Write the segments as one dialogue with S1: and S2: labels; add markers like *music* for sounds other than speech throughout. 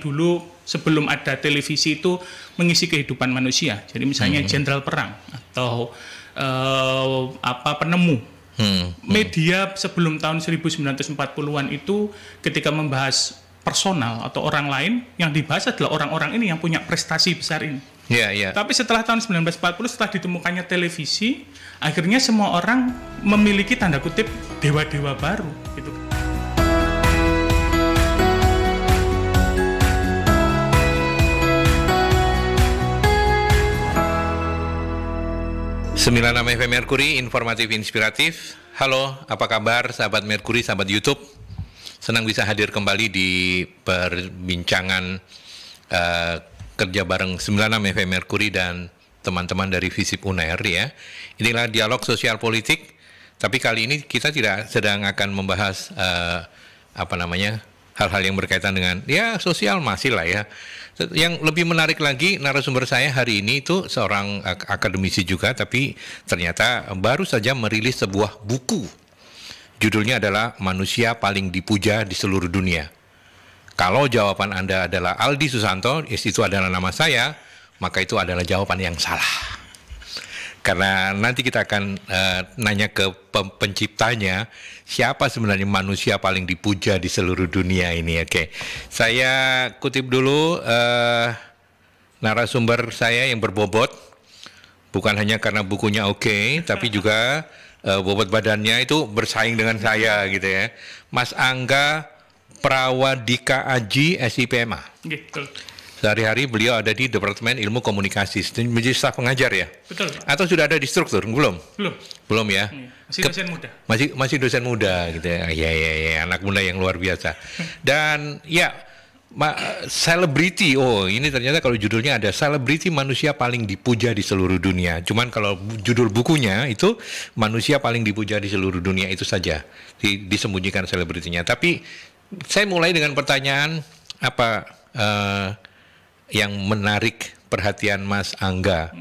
S1: dulu sebelum ada televisi itu mengisi kehidupan manusia. Jadi misalnya hmm. jenderal perang atau uh, apa penemu. Hmm. Hmm. Media sebelum tahun 1940-an itu ketika membahas personal atau orang lain yang dibahas adalah orang-orang ini yang punya prestasi besar ini. Yeah, yeah. Tapi setelah tahun 1940 setelah ditemukannya televisi, akhirnya semua orang memiliki tanda kutip dewa-dewa baru gitu
S2: 96 FM Mercury, informatif inspiratif. Halo, apa kabar sahabat Mercury, sahabat YouTube? Senang bisa hadir kembali di perbincangan uh, kerja bareng 96 FM Mercury dan teman-teman dari Visip UNER ya. Inilah dialog sosial politik, tapi kali ini kita tidak sedang akan membahas uh, apa namanya hal-hal yang berkaitan dengan ya sosial masih lah ya yang lebih menarik lagi narasumber saya hari ini itu seorang akademisi juga tapi ternyata baru saja merilis sebuah buku. Judulnya adalah Manusia Paling Dipuja di Seluruh Dunia. Kalau jawaban Anda adalah Aldi Susanto, itu adalah nama saya, maka itu adalah jawaban yang salah karena nanti kita akan uh, nanya ke penciptanya siapa sebenarnya manusia paling dipuja di seluruh dunia ini oke okay. saya kutip dulu uh, narasumber saya yang berbobot bukan hanya karena bukunya oke okay, tapi *laughs* juga uh, bobot badannya itu bersaing dengan saya gitu ya Mas Angga Prawadika Aji SIPMA. Sehari-hari beliau ada di Departemen Ilmu Komunikasi, menjadi staf pengajar ya? Betul. Atau sudah ada di struktur? Belum? Belum. Belum ya? Iya,
S1: masih dosen muda.
S2: Masih, masih dosen muda gitu ya. Iya, iya, iya. Anak muda yang luar biasa. *laughs* Dan ya, Ma celebrity, oh ini ternyata kalau judulnya ada selebriti manusia paling dipuja di seluruh dunia. Cuman kalau judul bukunya itu manusia paling dipuja di seluruh dunia itu saja di, disembunyikan selebritinya. Tapi saya mulai dengan pertanyaan apa uh, yang menarik perhatian Mas Angga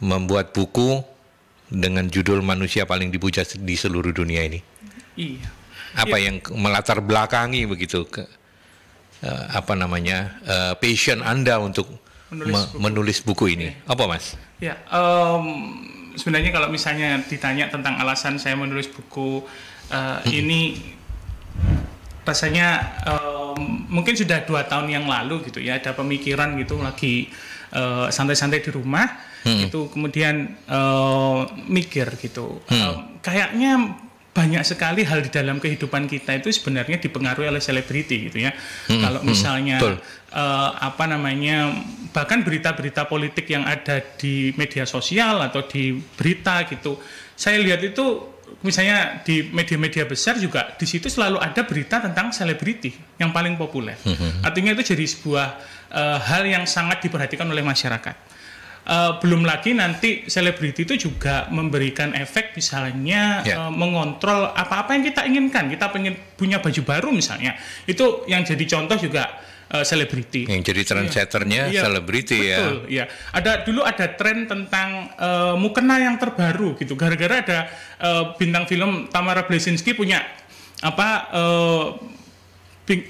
S2: membuat buku dengan judul manusia paling dipuja di seluruh dunia ini. Iya. Apa iya. yang melatar belakangi begitu ke uh, apa namanya uh, passion Anda untuk menulis, me buku. menulis buku ini? Iya. Apa Mas?
S1: Ya, um, sebenarnya kalau misalnya ditanya tentang alasan saya menulis buku uh, ini rasanya um, mungkin sudah dua tahun yang lalu gitu ya ada pemikiran gitu lagi eh, santai-santai uh, di rumah hmm. itu kemudian uh, mikir gitu hmm. um, kayaknya banyak sekali hal di dalam kehidupan kita itu sebenarnya dipengaruhi oleh selebriti gitu ya.
S3: Hmm, hmm Kalau misalnya hmm,
S1: uh, apa namanya bahkan berita-berita politik yang ada di media sosial atau di berita gitu, saya lihat itu misalnya di media-media besar juga di situ selalu ada berita tentang selebriti yang paling populer. Mm-hmm. Artinya itu jadi sebuah uh, hal yang sangat diperhatikan oleh masyarakat. Uh, belum lagi nanti selebriti itu juga memberikan efek misalnya yeah. Ya. uh, mengontrol apa-apa yang kita inginkan. Kita pengen punya baju baru misalnya. Itu yang jadi contoh juga Eh, selebriti.
S2: Uh, yang jadi iya. trendsetternya iya, selebriti ya. Betul,
S1: ya. Ada dulu ada tren tentang uh, mukena yang terbaru gitu. Gara-gara ada uh, bintang film Tamara Blesinski punya apa uh,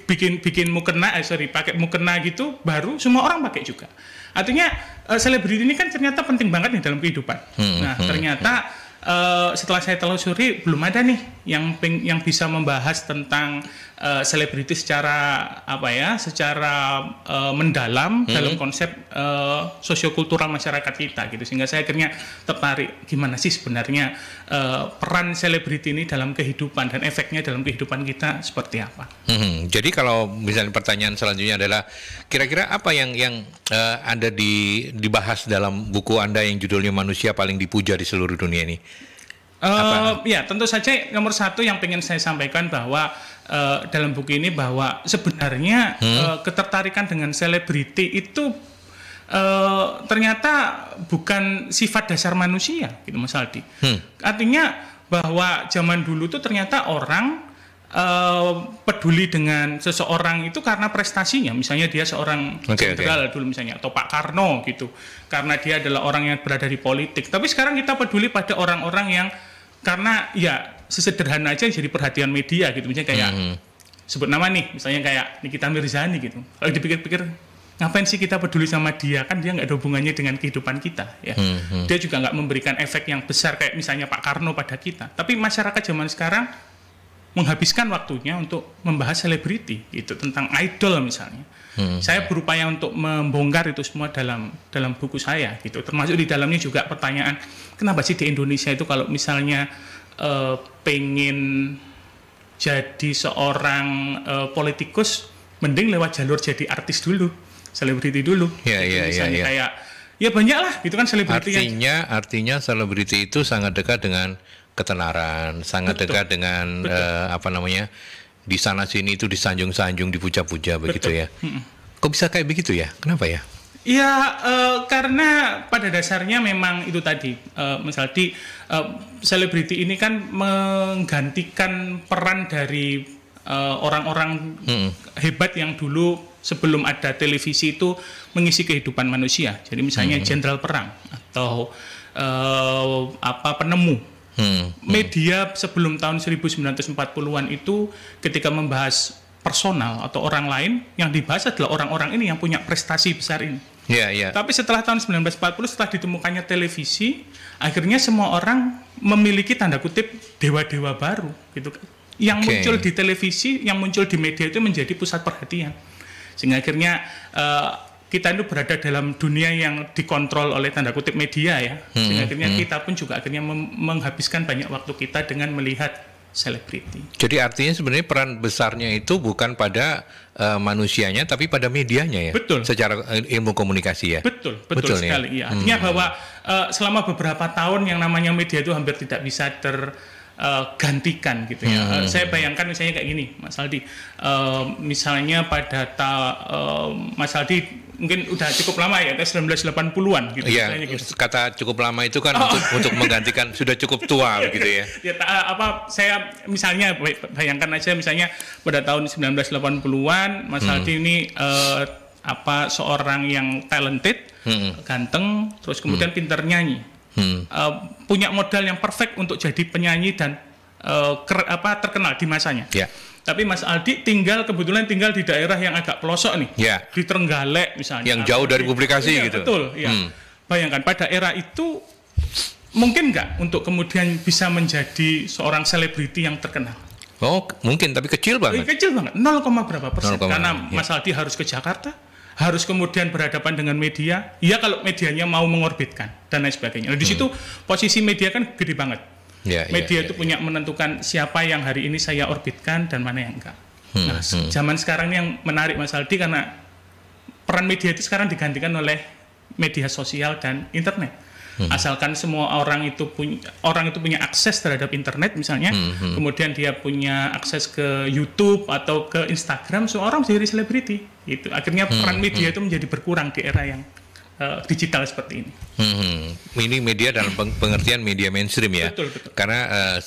S1: bikin bikin mukena eh sorry pakai mukena gitu baru semua orang pakai juga artinya selebriti uh, ini kan ternyata penting banget nih dalam kehidupan hmm, nah hmm, ternyata hmm. Uh, setelah saya telusuri belum ada nih yang yang bisa membahas tentang Eh, selebriti uh, secara apa ya, secara uh, mendalam hmm. dalam konsep uh, sosiokultural masyarakat kita gitu. Sehingga saya akhirnya tertarik gimana sih sebenarnya uh, peran selebriti ini dalam kehidupan dan efeknya dalam kehidupan kita seperti apa.
S2: Hmm. hmm. Jadi kalau misalnya pertanyaan selanjutnya adalah kira-kira apa yang yang uh, ada di dibahas dalam buku Anda yang judulnya Manusia paling dipuja di seluruh dunia ini?
S1: Uh, ya tentu saja nomor satu yang ingin saya sampaikan bahwa Eh, dalam buku ini bahwa sebenarnya hmm? uh, ketertarikan dengan selebriti itu uh, ternyata bukan sifat dasar manusia gitu Mas Aldi. Hmm. Artinya bahwa zaman dulu tuh ternyata orang uh, peduli dengan seseorang itu karena prestasinya. Misalnya dia seorang okay, okay. dulu misalnya atau Pak Karno gitu. Karena dia adalah orang yang berada di politik. Tapi sekarang kita peduli pada orang-orang yang karena ya sesederhana aja jadi perhatian media gitu misalnya kayak hmm, hmm. sebut nama nih misalnya kayak Nikita Mirzani gitu kalau dipikir-pikir ngapain sih kita peduli sama dia kan dia nggak ada hubungannya dengan kehidupan kita
S3: ya mm hmm. dia
S1: juga nggak memberikan efek yang besar kayak misalnya Pak Karno pada kita tapi masyarakat zaman sekarang menghabiskan waktunya untuk membahas selebriti itu tentang idol misalnya. Hmm. Saya berupaya untuk membongkar itu semua dalam dalam buku saya gitu. Termasuk di dalamnya juga pertanyaan kenapa sih di Indonesia itu kalau misalnya uh, pengen jadi seorang uh, politikus mending lewat jalur jadi artis dulu, selebriti dulu. Iya iya iya. Kayak ya banyak lah gitu kan selebriti. Artinya
S2: yang... artinya selebriti itu sangat dekat dengan ketenaran, sangat betul, dekat dengan Uh, apa namanya di sana sini itu disanjung-sanjung, dipuja-puja begitu ya. Hmm. Kok bisa kayak begitu ya? Kenapa ya?
S1: Ya uh, karena pada dasarnya memang itu tadi, uh, eh, di selebriti uh, ini kan menggantikan peran dari orang-orang uh, hmm. hebat yang dulu sebelum ada televisi itu mengisi kehidupan manusia. Jadi misalnya jenderal hmm. perang atau uh, apa penemu Hmm, hmm, Media sebelum tahun 1940-an itu ketika membahas personal atau orang lain yang dibahas adalah orang-orang ini yang punya prestasi besar ini. Yeah, yeah. Tapi setelah tahun 1940 setelah ditemukannya televisi, akhirnya semua orang memiliki tanda kutip dewa-dewa baru gitu kan. Yang okay. muncul di televisi, yang muncul di media itu menjadi pusat perhatian. Sehingga akhirnya eh, kita itu berada dalam dunia yang dikontrol oleh tanda kutip media ya. Hmm, Sehingga akhirnya hmm. kita pun juga akhirnya menghabiskan banyak waktu kita dengan melihat selebriti.
S2: Jadi artinya sebenarnya peran besarnya itu bukan pada uh, manusianya tapi pada medianya ya. Betul. Secara eh, ilmu komunikasi ya.
S1: Betul, betul, betul ya? sekali. Ya. Artinya hmm. bahwa uh, selama beberapa tahun yang namanya media itu hampir tidak bisa ter uh, gantikan gitu ya. Hmm. Uh, saya bayangkan misalnya kayak gini, Mas Aldi. Uh, misalnya pada ta, uh, Mas Aldi mungkin udah cukup lama ya, 1980-an gitu. Iya, gitu.
S2: kata cukup lama itu kan oh. untuk, untuk menggantikan sudah cukup tua *laughs* iya, gitu ya.
S1: Iya. Ya, ta, apa saya misalnya bayangkan aja misalnya pada tahun 1980-an Mas hmm. Aldi ini uh, apa seorang yang talented, hmm. ganteng, terus kemudian hmm. pintar nyanyi hmm. uh, punya modal yang perfect untuk jadi penyanyi dan uh, eh, ker, apa terkenal di masanya. Yeah. Tapi Mas Aldi tinggal kebetulan tinggal di daerah yang agak pelosok nih, yeah. di Trenggalek misalnya. Yang jauh dari iya. publikasi ya, gitu. Betul, ya. Hmm. Bayangkan pada era itu mungkin nggak untuk kemudian bisa menjadi seorang selebriti yang terkenal? Oh, mungkin tapi kecil banget. Iya, kecil banget, 0, berapa persen? 0, karena ya. Mas Aldi harus ke Jakarta harus kemudian berhadapan dengan media ya kalau medianya mau mengorbitkan dan lain sebagainya nah, di hmm. situ hmm. posisi media kan gede banget
S3: ya, media ya, itu
S1: ya, punya menentukan siapa yang hari ini saya orbitkan dan mana yang enggak
S3: hmm, nah hmm. zaman
S1: sekarang ini yang menarik Mas Aldi karena peran media itu sekarang digantikan oleh media sosial dan internet hmm. asalkan semua orang itu punya orang itu punya akses terhadap internet misalnya hmm, hmm. kemudian dia punya akses ke YouTube atau ke Instagram seorang orang menjadi selebriti itu akhirnya peran hmm. media hmm. itu menjadi berkurang di era yang uh, digital seperti ini.
S2: Hmm, hmm. ini media dalam pengertian media mainstream ya. Betul, betul. Karena uh,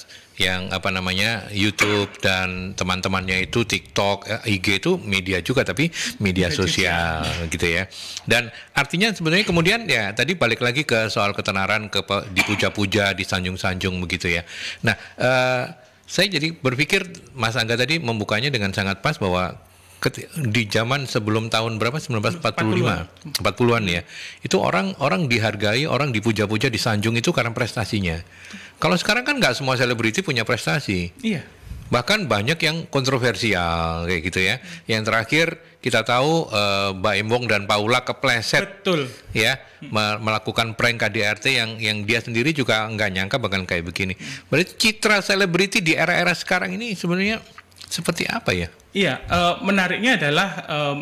S2: yang apa namanya YouTube dan teman-temannya itu TikTok, eh, IG itu media juga tapi media sosial gitu ya. Dan artinya sebenarnya kemudian ya tadi balik lagi ke soal ketenaran ke dipuja-puja, disanjung-sanjung begitu ya. Nah, uh, saya jadi berpikir Mas Angga tadi membukanya dengan sangat pas bahwa di zaman sebelum tahun berapa 1945 40-an, 40-an ya itu orang orang dihargai orang dipuja-puja disanjung itu karena prestasinya kalau sekarang kan nggak semua selebriti punya prestasi iya bahkan banyak yang kontroversial kayak gitu ya yang terakhir kita tahu uh, Mbak Embong dan Paula kepleset betul ya melakukan prank KDRT yang yang dia sendiri juga nggak nyangka bahkan kayak begini berarti citra selebriti di era-era sekarang ini sebenarnya seperti apa ya
S1: Iya, uh, menariknya adalah uh,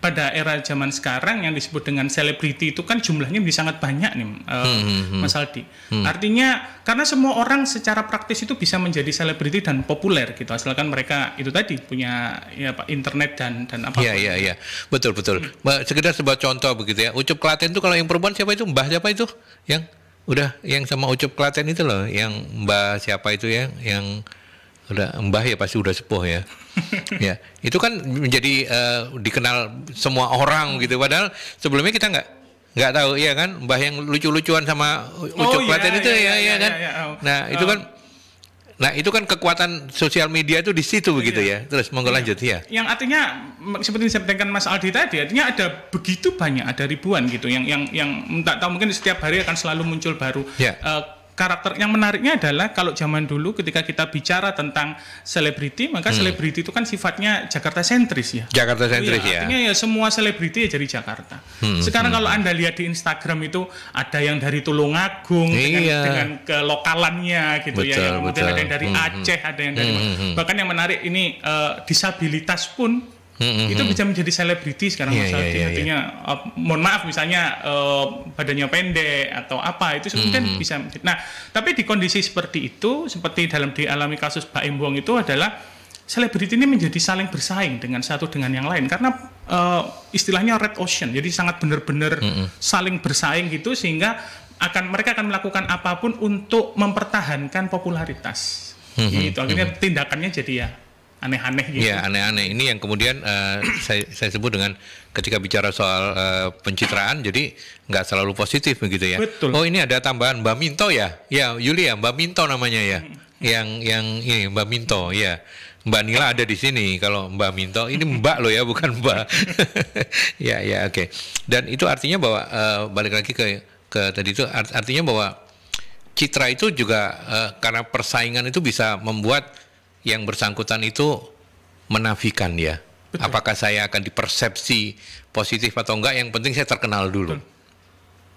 S1: pada era zaman sekarang yang disebut dengan selebriti itu kan jumlahnya bisa sangat banyak nih, uh, hmm, hmm, hmm. Mas Aldi. Hmm. Artinya karena semua orang secara praktis itu bisa menjadi selebriti dan populer gitu, asalkan mereka itu tadi punya ya apa internet dan dan apa. Iya
S2: iya iya, betul betul. Hmm. Sekedar sebuah contoh begitu ya. Ucup Klaten itu kalau yang perempuan siapa itu Mbah siapa itu yang udah yang sama Ucup Klaten itu loh, yang Mbah siapa itu ya yang, yang udah mbah ya pasti udah sepuh ya *laughs* ya itu kan menjadi uh, dikenal semua orang gitu padahal sebelumnya kita nggak nggak tahu ya kan mbah yang lucu-lucuan sama
S3: lucu oh, iya, itu iya, ya iya, ya kan iya, iya.
S2: nah itu oh. kan Nah itu kan kekuatan sosial media itu di situ begitu iya. ya. Terus monggo iya. lanjut ya.
S1: Yang artinya seperti disampaikan Mas Aldi tadi, artinya ada begitu banyak, ada ribuan gitu yang yang yang tak tahu mungkin setiap hari akan selalu muncul baru. Yeah. Iya. Uh, karakter yang menariknya adalah kalau zaman dulu ketika kita bicara tentang selebriti maka hmm. selebriti hmm. itu kan sifatnya Jakarta sentris ya.
S2: Jakarta iya, sentris ya, ya. Artinya
S1: ya semua selebriti ya dari Jakarta. Hmm. Sekarang hmm. kalau Anda lihat di Instagram itu ada yang dari Tulungagung
S3: iya. dengan dengan
S1: kelokalannya gitu ya. betul, ya. Yang kemudian betul. ada yang dari hmm. Aceh, ada yang dari hmm. hmm, hmm. bahkan yang menarik ini uh, disabilitas pun hmm, itu bisa menjadi selebriti sekarang yeah, masalah iya, iya, yeah, yeah, artinya yeah. Iya. uh, mohon maaf misalnya uh, badannya pendek atau apa itu mm hmm. bisa nah tapi di kondisi seperti itu seperti dalam dialami kasus Pak Imbuang itu adalah selebriti ini menjadi saling bersaing dengan satu dengan yang lain karena uh, istilahnya red ocean jadi sangat benar-benar hmm. saling bersaing gitu sehingga akan mereka akan melakukan apapun untuk mempertahankan popularitas hmm, itu akhirnya hmm. tindakannya jadi ya aneh-aneh gitu. Iya,
S2: aneh-aneh. Ini yang kemudian uh, *coughs* saya, saya sebut dengan ketika bicara soal uh, pencitraan, jadi nggak selalu positif begitu ya. Betul. Oh ini ada tambahan Mbak Minto ya? Ya, Yulia, Mbak Minto namanya ya. Hmm. Yang yang ini Mbak Minto ya. Mbak Nila ada di sini. Kalau Mbak Minto, ini Mbak loh ya, bukan Mbak. *laughs* ya, ya, oke. Okay. Dan itu artinya bahwa uh, balik lagi ke ke tadi itu art, artinya bahwa citra itu juga uh, karena persaingan itu bisa membuat yang bersangkutan itu menafikan ya. Betul. Apakah saya akan dipersepsi positif atau enggak? Yang penting saya terkenal dulu. Betul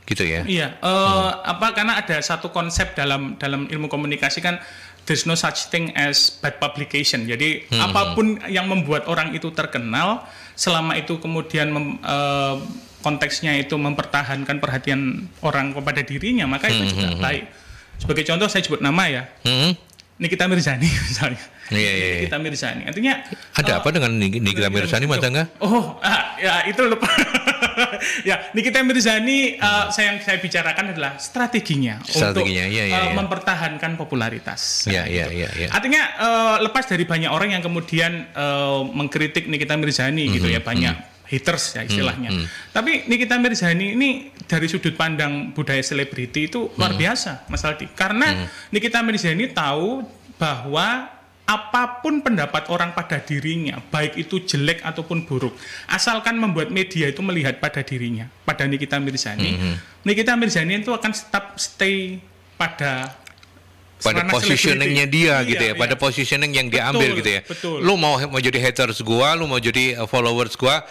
S2: gitu ya.
S1: Iya, uh, hmm. apa karena ada satu konsep dalam dalam ilmu komunikasi kan there's no such thing as bad publication. Jadi hmm. apapun yang membuat orang itu terkenal selama itu kemudian mem, uh, konteksnya itu mempertahankan perhatian orang kepada dirinya, maka itu hmm. juga hmm, hmm. baik. Sebagai contoh saya sebut nama ya. Hmm. Nikita Mirzani *laughs* misalnya.
S3: Iya, yeah,
S2: iya,
S1: yeah, yeah. Nikita Mirzani. Artinya
S2: ada uh, apa oh, dengan Nikita Mirzani Mas enggak?
S1: Oh, uh, ya itu lupa. *laughs* ya, Nikita Mirzani uh, saya yang saya bicarakan adalah strateginya, strateginya untuk ya, ya, uh, eh, iya. mempertahankan popularitas.
S3: Iya, iya, gitu. iya, gitu. ya,
S1: Artinya uh, lepas dari banyak orang yang kemudian uh, mengkritik Nikita Mirzani mm -hmm, gitu ya, mm-hmm, banyak mm -hmm haters ya istilahnya. Hmm, hmm. Tapi Nikita Mirzani ini dari sudut pandang budaya selebriti itu luar hmm. biasa, Mas Aldi. Karena hmm. Nikita Mirzani tahu bahwa apapun pendapat orang pada dirinya, baik itu jelek ataupun buruk, asalkan membuat media itu melihat pada dirinya, pada Nikita Mirzani, -hmm. hmm. Nikita Mirzani itu akan tetap stay pada pada positioningnya dia iya, gitu ya, iya. pada
S2: positioning yang betul, dia ambil gitu ya. Betul. Lu mau mau jadi haters gua, lu mau jadi eh, followers gua,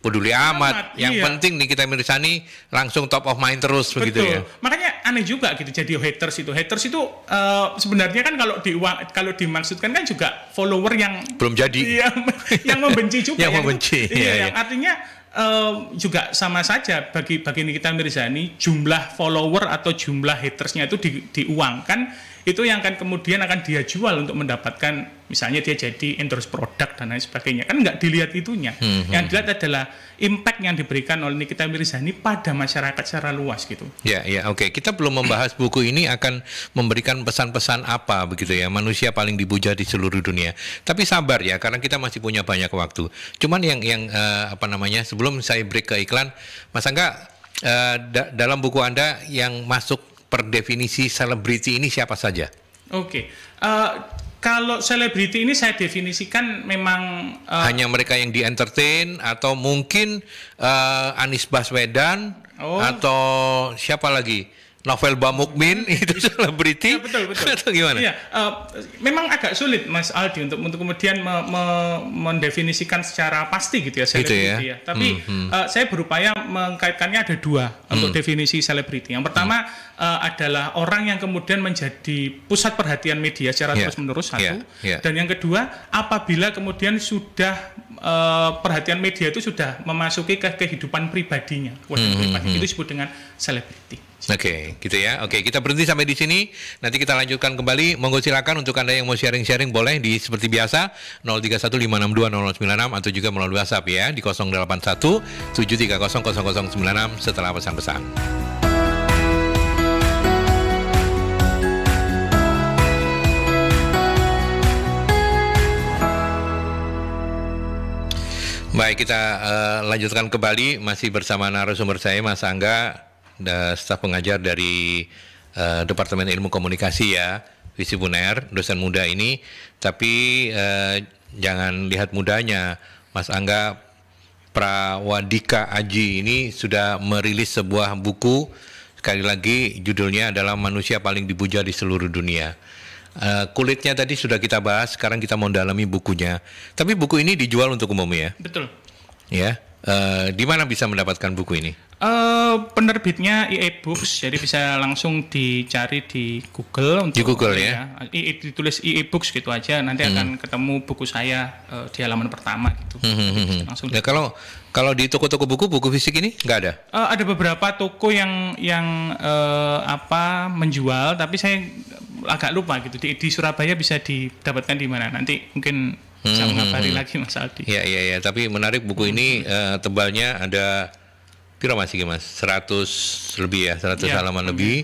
S2: peduli amat. amat yang iya. penting Nikita Mirzani langsung top of mind terus betul. begitu ya.
S1: Makanya aneh juga gitu jadi haters itu. Haters itu uh, sebenarnya kan kalau di kalau dimaksudkan kan juga follower yang belum jadi. *laughs* Yang, yang membenci *laughs* juga. yang, yang membenci. Itu, iya, iya, yang iya. artinya Uh, juga sama saja bagi bagi kita Mirzani jumlah follower atau jumlah hatersnya itu di, diuangkan itu yang akan kemudian akan dia jual untuk mendapatkan misalnya dia jadi endorse produk dan lain sebagainya kan nggak dilihat itunya hmm, hmm yang hmm. dilihat adalah impact yang diberikan oleh Nikita Mirzani pada masyarakat secara luas gitu
S2: ya ya oke okay. kita belum membahas *clears throat* buku ini akan memberikan pesan-pesan apa begitu ya manusia paling dipuja di seluruh dunia tapi sabar ya karena kita masih punya banyak waktu cuman yang yang uh, apa namanya sebelum saya break ke iklan Mas Angga uh, da dalam buku Anda yang masuk per definisi selebriti ini siapa saja?
S1: Oke, okay. uh, eh, kalau selebriti ini saya definisikan memang
S2: uh, hanya mereka yang di entertain atau mungkin uh, Anies Baswedan oh. atau siapa lagi? Novel
S1: Bamukmin itu *laughs* selebriti ya, betul betul atau gimana? Iya, uh, memang agak sulit Mas Aldi untuk untuk kemudian me, me, mendefinisikan secara pasti gitu ya selebriti gitu ya? ya. Tapi hmm, hmm. Uh, saya berupaya mengkaitkannya ada dua hmm. untuk definisi selebriti. Yang pertama hmm uh, adalah orang yang kemudian menjadi pusat perhatian media secara yeah. terus-menerus satu yeah. Yeah. dan yang kedua apabila kemudian sudah uh, perhatian media itu sudah memasuki ke kehidupan pribadinya wajah mm-hmm. pribadi mhm. itu disebut dengan selebriti.
S2: Oke, okay, gitu ya. Oke, okay, kita berhenti sampai di sini. Nanti kita lanjutkan kembali. Monggo silakan untuk Anda yang mau sharing-sharing boleh di seperti biasa 0315620096 atau juga melalui WhatsApp ya di 081 enam setelah pesan-pesan. Baik, kita uh, lanjutkan kembali masih bersama narasumber saya Mas Angga, staf pengajar dari uh, Departemen Ilmu Komunikasi ya, Visi dosen muda ini. Tapi uh, jangan lihat mudanya, Mas Angga Prawadika Aji ini sudah merilis sebuah buku sekali lagi judulnya adalah Manusia Paling Dibuja di Seluruh Dunia. Eh, kulitnya tadi sudah kita bahas, sekarang kita mau dalami bukunya. Tapi buku ini dijual untuk umum ya? Betul. Ya, uh, di mana bisa mendapatkan buku ini?
S1: Uh, penerbitnya IE Books, jadi bisa langsung dicari di Google. Untuk, di Google ya? ya IE, ditulis IE Books gitu aja, nanti hmm. akan ketemu buku saya uh, di halaman pertama
S2: gitu. Hmm, hmm, hmm. hmm. Langsung. Ya kalau kalau di toko-toko buku, buku fisik ini nggak ada?
S1: Uh, ada beberapa toko yang yang uh, apa menjual, tapi saya agak lupa gitu. Di, di Surabaya bisa didapatkan di mana? Nanti mungkin bisa hmm, hmm mengabari hmm. lagi Mas Aldi.
S2: Iya iya iya. Tapi menarik buku hmm. ini uh, tebalnya ada kira masih mas 100 lebih ya 100 ya, halaman okay. Hmm. lebih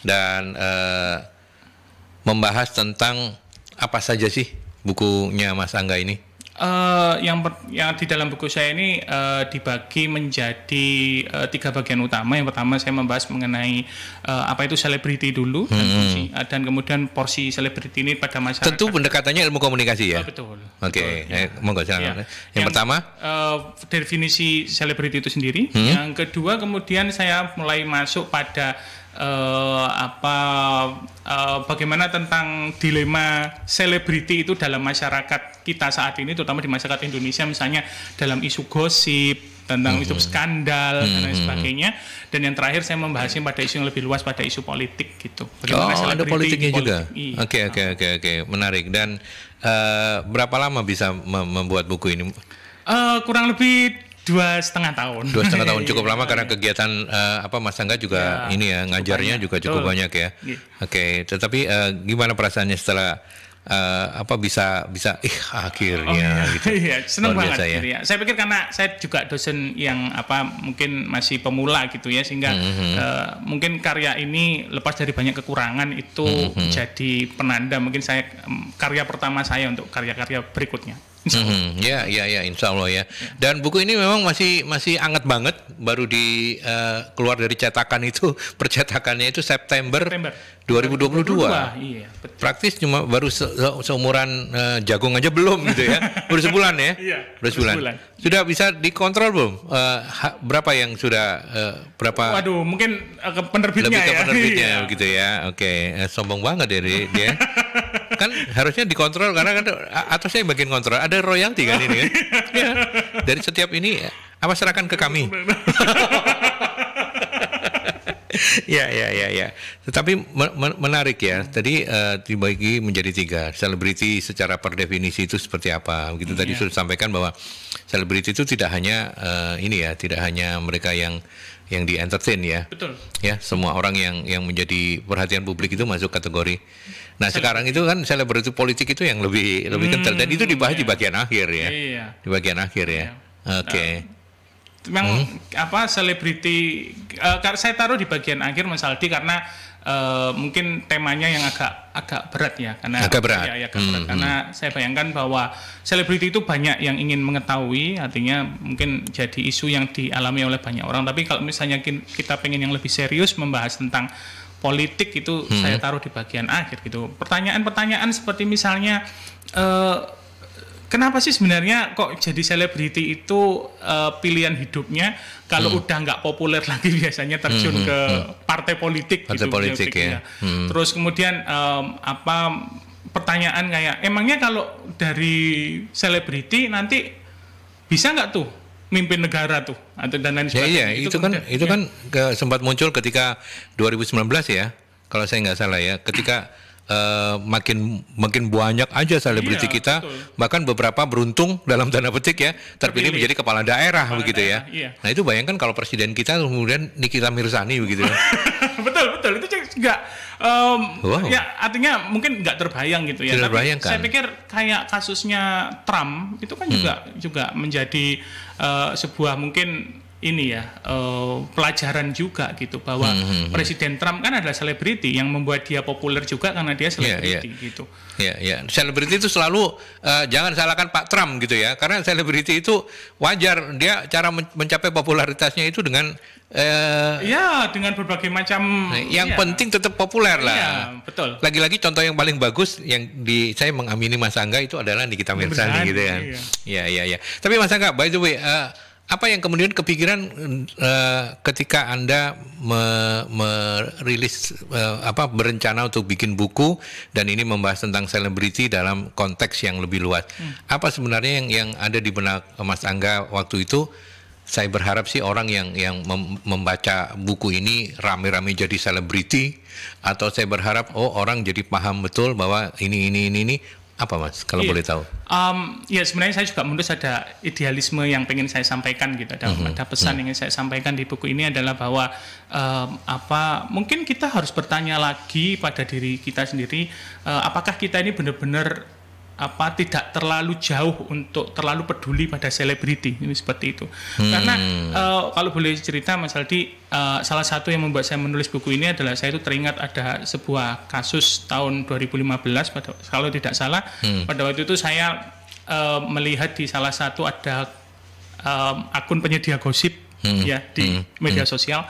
S2: dan uh, membahas tentang apa saja sih bukunya Mas Angga ini?
S1: Eh, yang per, yang di dalam buku saya ini uh, dibagi menjadi uh, tiga bagian utama. Yang pertama saya membahas mengenai uh, apa itu selebriti dulu hmm. dan, uh, dan kemudian porsi selebriti ini pada masyarakat. Tentu pendekatannya ilmu komunikasi ya. Oh, betul.
S2: Oke, okay. Ya, ya. monggo silakan. Ya. Yang,
S1: yang pertama uh, definisi selebriti itu sendiri. Hmm. Yang kedua kemudian saya mulai masuk pada uh, apa uh, bagaimana tentang dilema selebriti itu dalam masyarakat kita saat ini terutama di masyarakat Indonesia misalnya dalam isu gosip tentang mm -hmm. isu skandal mm -hmm. dan lain mm-hmm. sebagainya dan yang terakhir saya membahasnya pada isu yang lebih luas pada isu politik gitu bagaimana oh ada politiknya juga iya.
S2: oke oke oke oke menarik dan uh, berapa lama bisa membuat buku ini
S1: uh, kurang lebih dua setengah tahun.
S3: Dua setengah tahun *laughs* cukup lama karena
S2: kegiatan uh, apa Mas Angga juga ya, ini ya ngajarnya juga cukup Tuh. banyak ya. Iya. Oke, okay. tetapi uh, gimana perasaannya setelah uh, apa bisa bisa ih akhirnya oh, iya. gitu. *laughs* Iya, senang banget biasa, ya.
S1: Saya pikir karena saya juga dosen yang apa mungkin masih pemula gitu ya sehingga mm -hmm. uh, mungkin karya ini lepas dari banyak kekurangan itu mm -hmm. jadi penanda mungkin saya mm, karya pertama saya untuk karya-karya berikutnya.
S3: Hmm, ya,
S1: ya, ya, insya Allah ya. Dan buku ini memang masih masih
S2: anget banget, baru di uh, keluar dari cetakan itu, *laughs* percetakannya itu September, September. 2022. 2022. Iya, betul. Praktis cuma baru se seumuran uh, jagung aja belum gitu ya, *laughs* baru sebulan ya,
S3: iya, baru sebulan. sebulan.
S2: Sudah bisa dikontrol belum? Uh, berapa yang sudah uh, berapa?
S1: Waduh, mungkin ke penerbitnya Lebih ke ya. penerbitnya *laughs* ya.
S2: begitu ya. Oke, okay. sombong banget dari ya, dia. Ya kan harusnya dikontrol karena kan atasnya yang bagian kontrol ada royalti kan ini kan *laughs* ya. dari setiap ini apa serahkan ke kami *laughs* ya ya ya ya tetapi menarik ya tadi uh, dibagi menjadi tiga selebriti secara per definisi itu seperti apa begitu tadi yeah. sudah sampaikan bahwa selebriti itu tidak hanya uh, ini ya tidak hanya mereka yang yang di entertain ya betul ya semua orang yang yang menjadi perhatian publik itu masuk kategori Nah sekarang itu kan selebriti politik itu yang lebih lebih hmm, kental dan itu dibahas iya. di bagian iya. akhir ya. Iya. Di bagian akhir ya. Iya. Oke. Okay. Uh,
S1: memang hmm? apa selebriti uh, saya taruh di bagian akhir Mas Aldi karena Uh, mungkin temanya yang agak agak berat ya karena agak berat, ya, ya, agak hmm, berat. karena hmm. saya bayangkan bahwa selebriti itu banyak yang ingin mengetahui artinya mungkin jadi isu yang dialami oleh banyak orang tapi kalau misalnya kita pengen yang lebih serius membahas tentang politik itu hmm. saya taruh di bagian akhir gitu. Pertanyaan-pertanyaan seperti misalnya uh, kenapa sih sebenarnya kok jadi selebriti itu uh, pilihan hidupnya kalau hmm. udah nggak populer *laughs* lagi biasanya terjun hmm, hmm, ke hmm. partai politik partai gitu. politik ya. ya. Hmm. Terus kemudian um, apa pertanyaan kayak emangnya kalau dari selebriti nanti bisa nggak tuh mimpin negara tuh atau dan lain sebagainya. Ya, iya, itu, itu kan kemudian, itu ya.
S2: kan ke, sempat muncul ketika 2019 ya, kalau saya nggak salah ya, ketika Uh, makin makin banyak aja selebriti iya, kita betul. bahkan beberapa beruntung dalam tanda petik ya terpilih, terpilih. menjadi kepala daerah kepala begitu ya. daerah, ya iya. nah itu bayangkan kalau presiden kita kemudian Nikita Mirzani begitu ya. *laughs*
S1: betul betul itu nggak um, wow. ya artinya mungkin nggak terbayang gitu ya. Tapi kan? saya pikir kayak kasusnya Trump itu kan hmm. juga juga menjadi uh, sebuah mungkin ini ya uh, pelajaran juga gitu bahwa hmm, hmm, hmm Presiden Trump kan adalah selebriti yang membuat dia populer juga karena dia iya, selebriti yeah, yeah. gitu. Ya, yeah, ya. Yeah. Selebriti itu selalu
S2: uh, jangan salahkan Pak Trump gitu ya karena selebriti itu wajar dia cara mencapai popularitasnya itu dengan uh, ya dengan berbagai macam yang ya. penting tetap populer lah. Ya, betul. Lagi-lagi contoh yang paling bagus yang di saya mengamini Mas Angga itu adalah Nikita Mirzani gitu ya. Iya, ya iya. Ya. Tapi Mas Angga by the way uh, apa yang kemudian kepikiran uh, ketika anda merilis me uh, apa berencana untuk bikin buku dan ini membahas tentang selebriti dalam konteks yang lebih luas hmm. apa sebenarnya yang yang ada di benak Mas Angga waktu itu saya berharap sih orang yang yang mem membaca buku ini rame-rame jadi selebriti atau saya berharap oh orang jadi paham betul bahwa ini ini ini ini apa mas kalau yeah. boleh tahu
S1: um, ya sebenarnya saya juga menulis ada idealisme yang pengen saya sampaikan gitu ada, mm-hmm. ada pesan mm-hmm. yang ingin saya sampaikan di buku ini adalah bahwa um, apa mungkin kita harus bertanya lagi pada diri kita sendiri uh, apakah kita ini benar-benar apa tidak terlalu jauh untuk terlalu peduli pada selebriti ini seperti itu
S3: hmm. karena
S1: uh, kalau boleh cerita Mas Aldi uh, salah satu yang membuat saya menulis buku ini adalah saya itu teringat ada sebuah kasus tahun 2015 pada kalau tidak salah hmm. pada waktu itu saya uh, melihat di salah satu ada um, akun penyedia gosip
S3: hmm. ya di hmm. media hmm.
S1: sosial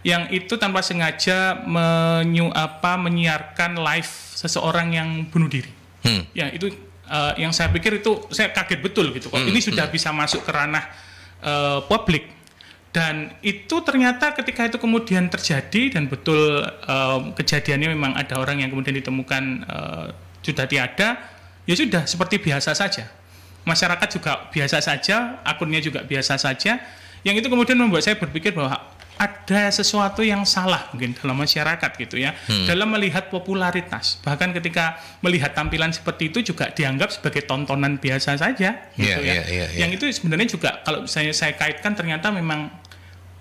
S1: yang itu tanpa sengaja menyu apa menyiarkan live seseorang yang bunuh diri. Hmm. Ya, itu uh, yang saya pikir itu saya kaget betul gitu kok. Hmm, ini sudah hmm. bisa masuk ke ranah uh, publik dan itu ternyata ketika itu kemudian terjadi dan betul uh, kejadiannya memang ada orang yang kemudian ditemukan uh, sudah tiada ya sudah seperti biasa saja masyarakat juga biasa saja akunnya juga biasa saja yang itu kemudian membuat saya berpikir bahwa ada sesuatu yang salah mungkin dalam masyarakat gitu ya hmm. dalam melihat popularitas bahkan ketika melihat tampilan seperti itu juga dianggap sebagai tontonan biasa saja gitu yeah, ya yeah, yeah, yeah. yang itu sebenarnya juga kalau saya saya kaitkan ternyata memang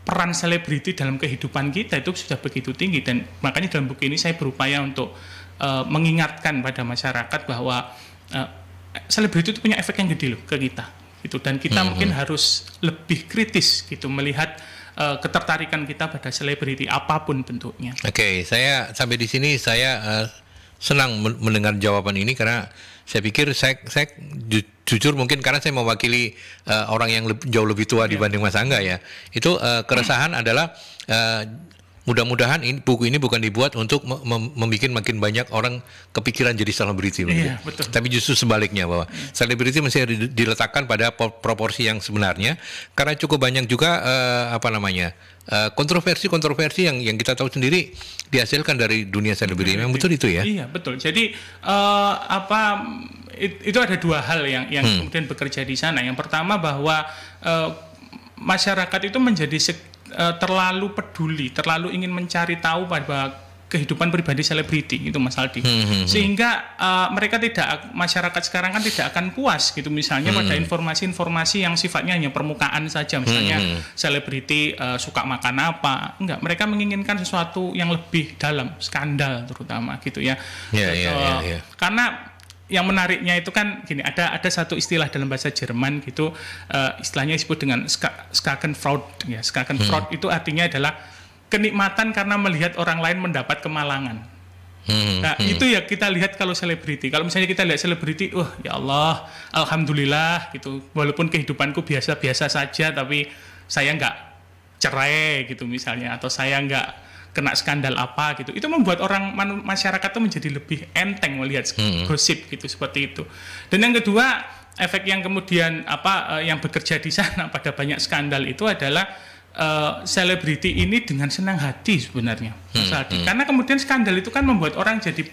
S1: peran selebriti dalam kehidupan kita itu sudah begitu tinggi dan makanya dalam buku ini saya berupaya untuk uh, mengingatkan pada masyarakat bahwa eh, selebriti uh, itu punya efek yang gede loh ke kita gitu dan kita hmm. mungkin harus lebih kritis gitu melihat uh, ketertarikan kita pada selebriti apapun bentuknya. Oke, okay, saya sampai di
S2: sini saya uh, senang mendengar jawaban ini karena saya pikir saya saya ju, jujur mungkin karena saya mewakili uh, orang yang le jauh lebih tua yeah. dibanding Mas Angga ya. Itu uh, keresahan hmm. adalah uh, mudah-mudahan ini buku ini bukan dibuat untuk mem membuat makin banyak orang kepikiran jadi selebriti, iya, tapi justru sebaliknya bahwa iya. selebriti mesti diletakkan pada proporsi yang sebenarnya karena cukup banyak juga uh, apa namanya eh, kontroversi-kontroversi uh, yang yang kita tahu sendiri dihasilkan dari dunia selebriti, memang betul itu ya? Iya
S1: betul. Jadi uh, apa it, itu ada dua hal yang yang hmm. kemudian bekerja di sana. Yang pertama bahwa uh, masyarakat itu menjadi Eh, terlalu peduli, terlalu ingin mencari tahu pada kehidupan pribadi selebriti itu Mas Aldi. Hmm, hmm, hmm. Sehingga uh, mereka tidak masyarakat sekarang kan tidak akan puas gitu misalnya hmm. pada informasi-informasi yang sifatnya hanya permukaan saja misalnya hmm. hmm. selebriti uh, suka makan apa. Enggak, mereka menginginkan sesuatu yang lebih dalam, skandal terutama gitu ya.
S3: Yeah, so, yeah, yeah, yeah.
S1: Karena yang menariknya itu kan gini ada ada satu istilah dalam bahasa Jerman gitu uh, istilahnya disebut dengan ska, fraud ya Skakenfraud hmm. itu artinya adalah kenikmatan karena melihat orang lain mendapat kemalangan
S3: hmm. nah hmm. itu ya
S1: kita lihat kalau selebriti kalau misalnya kita lihat selebriti wah oh, ya Allah alhamdulillah gitu walaupun kehidupanku biasa-biasa saja tapi saya nggak cerai gitu misalnya atau saya nggak kena skandal apa gitu itu membuat orang masyarakat tuh menjadi lebih enteng melihat hmm. gosip gitu seperti itu dan yang kedua efek yang kemudian apa uh, yang bekerja di sana *laughs* pada banyak skandal itu adalah eh, selebriti uh, ini dengan senang hati sebenarnya hmm, Hmm. karena kemudian skandal itu kan membuat orang jadi